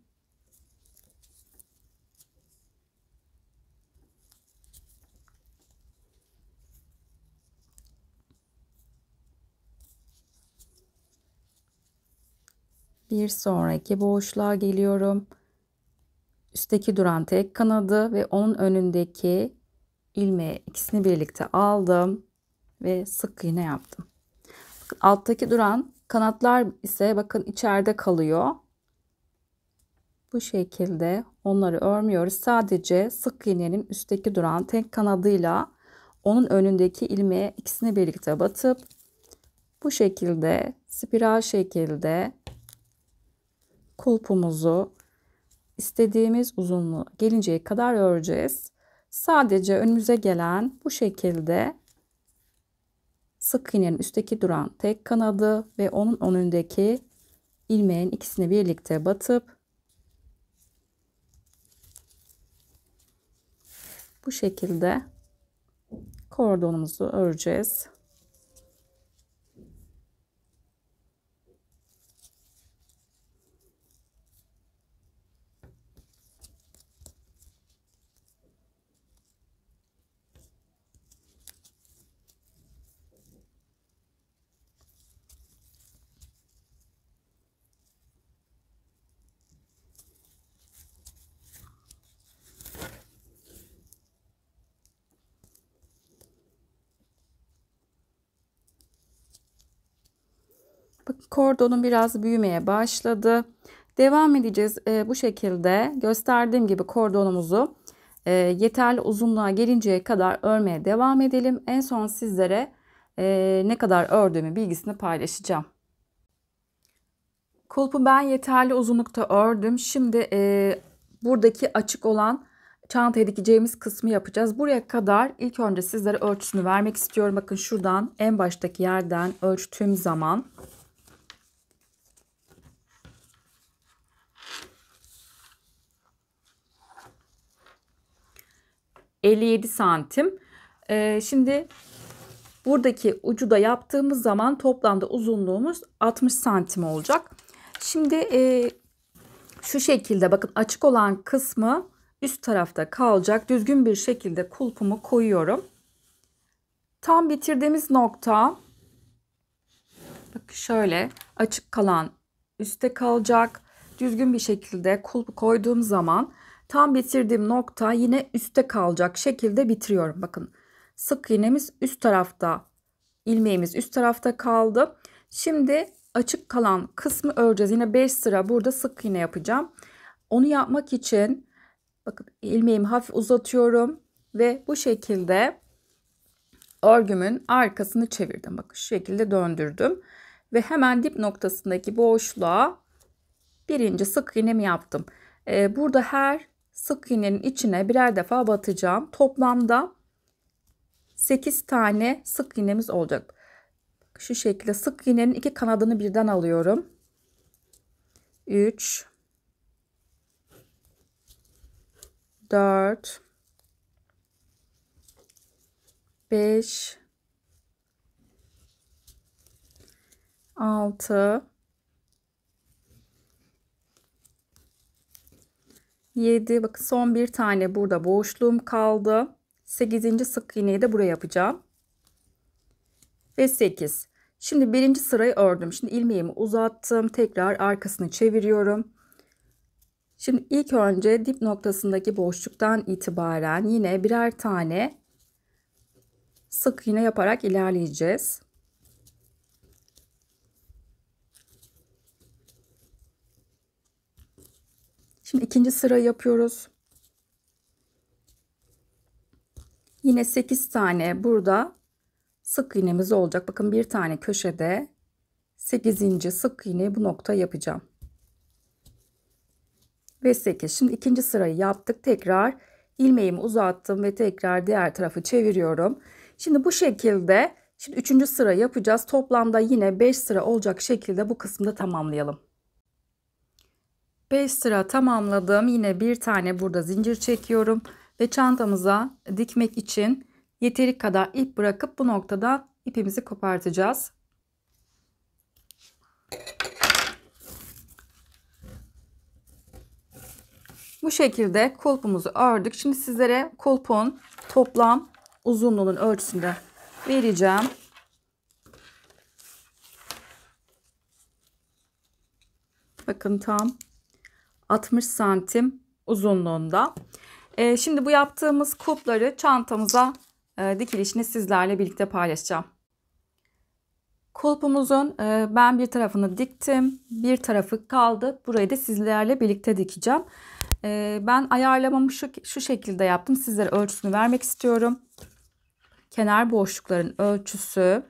bir sonraki boşluğa geliyorum. Üstteki duran tek kanadı ve onun önündeki ilmeği ikisini birlikte aldım ve sık iğne yaptım. Alttaki duran kanatlar ise bakın içeride kalıyor. Bu şekilde onları örmüyoruz. Sadece sık iğnenin üstteki duran tek kanadıyla onun önündeki ilmeğe ikisini birlikte batıp bu şekilde spiral şekilde kulpumuzu istediğimiz uzunluğu gelinceye kadar öreceğiz. Sadece önümüze gelen bu şekilde sık iğnenin üstteki duran tek kanadı ve onun önündeki ilmeğin ikisini birlikte batıp bu şekilde kordonumuzu öreceğiz. Kordonum biraz büyümeye başladı. Devam edeceğiz e, bu şekilde gösterdiğim gibi kordonumuzu e, yeterli uzunluğa gelinceye kadar örmeye devam edelim. En son sizlere e, ne kadar ördüğümü bilgisini paylaşacağım. Kulpu ben yeterli uzunlukta ördüm. Şimdi e, buradaki açık olan çantaya dikeceğimiz kısmı yapacağız. Buraya kadar ilk önce sizlere ölçüsünü vermek istiyorum. Bakın şuradan en baştaki yerden ölçtüğüm zaman 57 santim. Ee, şimdi buradaki ucu da yaptığımız zaman toplamda uzunluğumuz 60 santim olacak. Şimdi e, şu şekilde bakın açık olan kısmı üst tarafta kalacak. Düzgün bir şekilde kulpumu koyuyorum. Tam bitirdiğimiz nokta bak şöyle açık kalan üstte kalacak. Düzgün bir şekilde kulpu koyduğum zaman Tam bitirdiğim nokta yine üstte kalacak şekilde bitiriyorum. Bakın sık iğnemiz üst tarafta. ilmeğimiz üst tarafta kaldı. Şimdi açık kalan kısmı öreceğiz. Yine 5 sıra burada sık iğne yapacağım. Onu yapmak için bakın ilmeğimi hafif uzatıyorum ve bu şekilde örgümün arkasını çevirdim. Bakın şu şekilde döndürdüm ve hemen dip noktasındaki boşluğa birinci sık iğnemi yaptım. Ee, burada her sık iğnenin içine birer defa batacağım. Toplamda 8 tane sık iğnemiz olacak. Şu şekilde sık iğnenin iki kanadını birden alıyorum. 3 4 5 6 7 bakın son bir tane burada boşluğum kaldı. 8. sık iğneyi de buraya yapacağım. Ve 8. Şimdi birinci sırayı ördüm. Şimdi ilmeğimi uzattım. Tekrar arkasını çeviriyorum. Şimdi ilk önce dip noktasındaki boşluktan itibaren yine birer tane sık iğne yaparak ilerleyeceğiz. Şimdi ikinci sıra yapıyoruz. Yine 8 tane burada sık iğnemiz olacak. Bakın bir tane köşede 8. sık iğneyi bu nokta yapacağım. Ve 8. Şimdi ikinci sırayı yaptık. Tekrar ilmeğimi uzattım ve tekrar diğer tarafı çeviriyorum. Şimdi bu şekilde şimdi üçüncü sıra yapacağız. Toplamda yine 5 sıra olacak şekilde bu kısmı da tamamlayalım. 5 sıra tamamladım. Yine bir tane burada zincir çekiyorum ve çantamıza dikmek için yeteri kadar ip bırakıp bu noktada ipimizi kopartacağız. Bu şekilde kulpumuzu ördük. Şimdi sizlere kulpun toplam uzunluğunun ölçüsünü de vereceğim. Bakın tam 60 santim uzunluğunda. E, şimdi bu yaptığımız kulpları çantamıza e, dikilişini sizlerle birlikte paylaşacağım. Kulpumuzun e, ben bir tarafını diktim. Bir tarafı kaldı. Burayı da sizlerle birlikte dikeceğim. E, ben ayarlamamı şu, şu şekilde yaptım. Sizlere ölçüsünü vermek istiyorum. Kenar boşlukların ölçüsü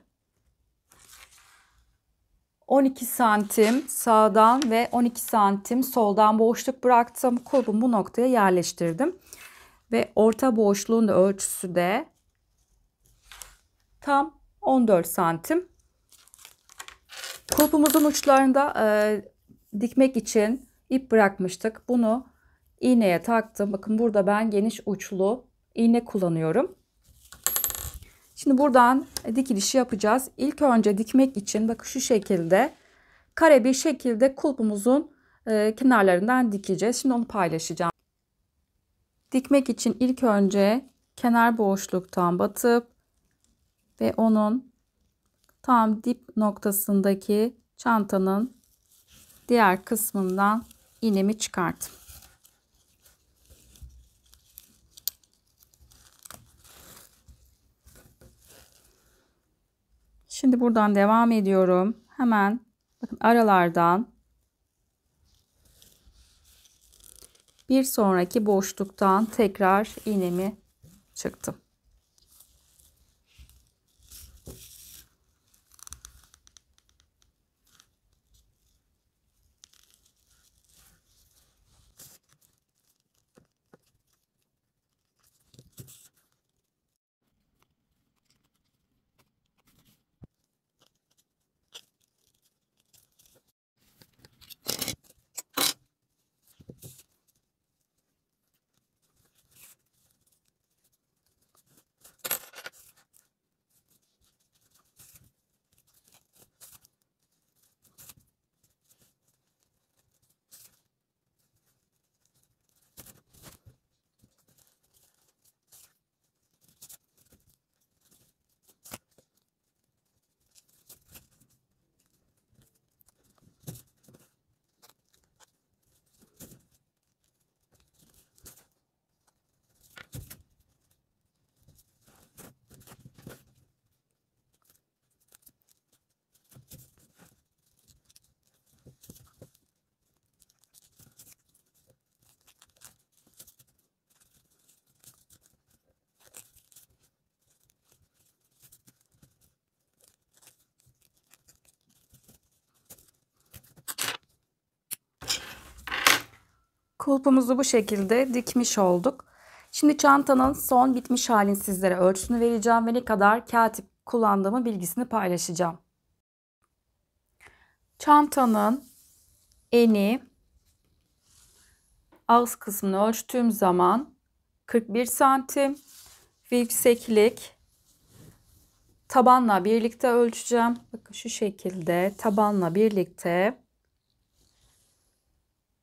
12 santim sağdan ve 12 santim soldan boşluk bıraktım. Kulbum bu noktaya yerleştirdim. Ve orta boşluğun da ölçüsü de tam 14 santim. Kulpumuzun uçlarında e, dikmek için ip bırakmıştık. Bunu iğneye taktım. Bakın burada ben geniş uçlu iğne kullanıyorum. Şimdi buradan dikilişi yapacağız. İlk önce dikmek için bakın şu şekilde kare bir şekilde kulpumuzun e, kenarlarından dikeceğiz. Şimdi onu paylaşacağım. Dikmek için ilk önce kenar boşluktan batıp ve onun tam dip noktasındaki çantanın diğer kısmından iğnemi çıkarttım. Şimdi buradan devam ediyorum. Hemen bakın aralardan bir sonraki boşluktan tekrar iğnemi çıktım. Topumuzu bu şekilde dikmiş olduk. Şimdi çantanın son bitmiş halini sizlere ölçüsünü vereceğim ve ne kadar katip kullandığımı bilgisini paylaşacağım. Çantanın eni ağız kısmını ölçtüğüm zaman 41 santim ve yükseklik tabanla birlikte ölçeceğim. Bakın şu şekilde tabanla birlikte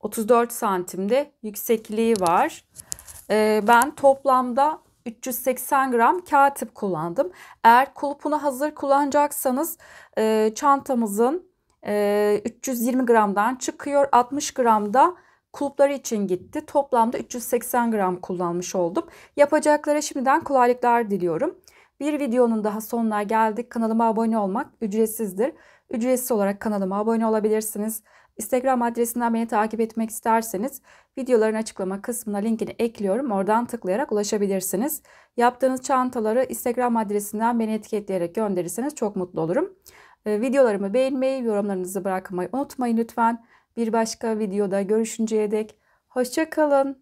34 santimde yüksekliği var. Ee, ben toplamda 380 gram katip kullandım. Eğer kulpunu hazır kullanacaksanız e, çantamızın 320 e, gramdan çıkıyor. 60 gram da kulpları için gitti. Toplamda 380 gram kullanmış oldum. Yapacaklara şimdiden kolaylıklar diliyorum. Bir videonun daha sonuna geldik. Kanalıma abone olmak ücretsizdir. Ücretsiz olarak kanalıma abone olabilirsiniz. Instagram adresinden beni takip etmek isterseniz videoların açıklama kısmına linkini ekliyorum. Oradan tıklayarak ulaşabilirsiniz. Yaptığınız çantaları Instagram adresinden beni etiketleyerek gönderirseniz çok mutlu olurum. Ee, videolarımı beğenmeyi, yorumlarınızı bırakmayı unutmayın lütfen. Bir başka videoda görüşünceye dek hoşçakalın.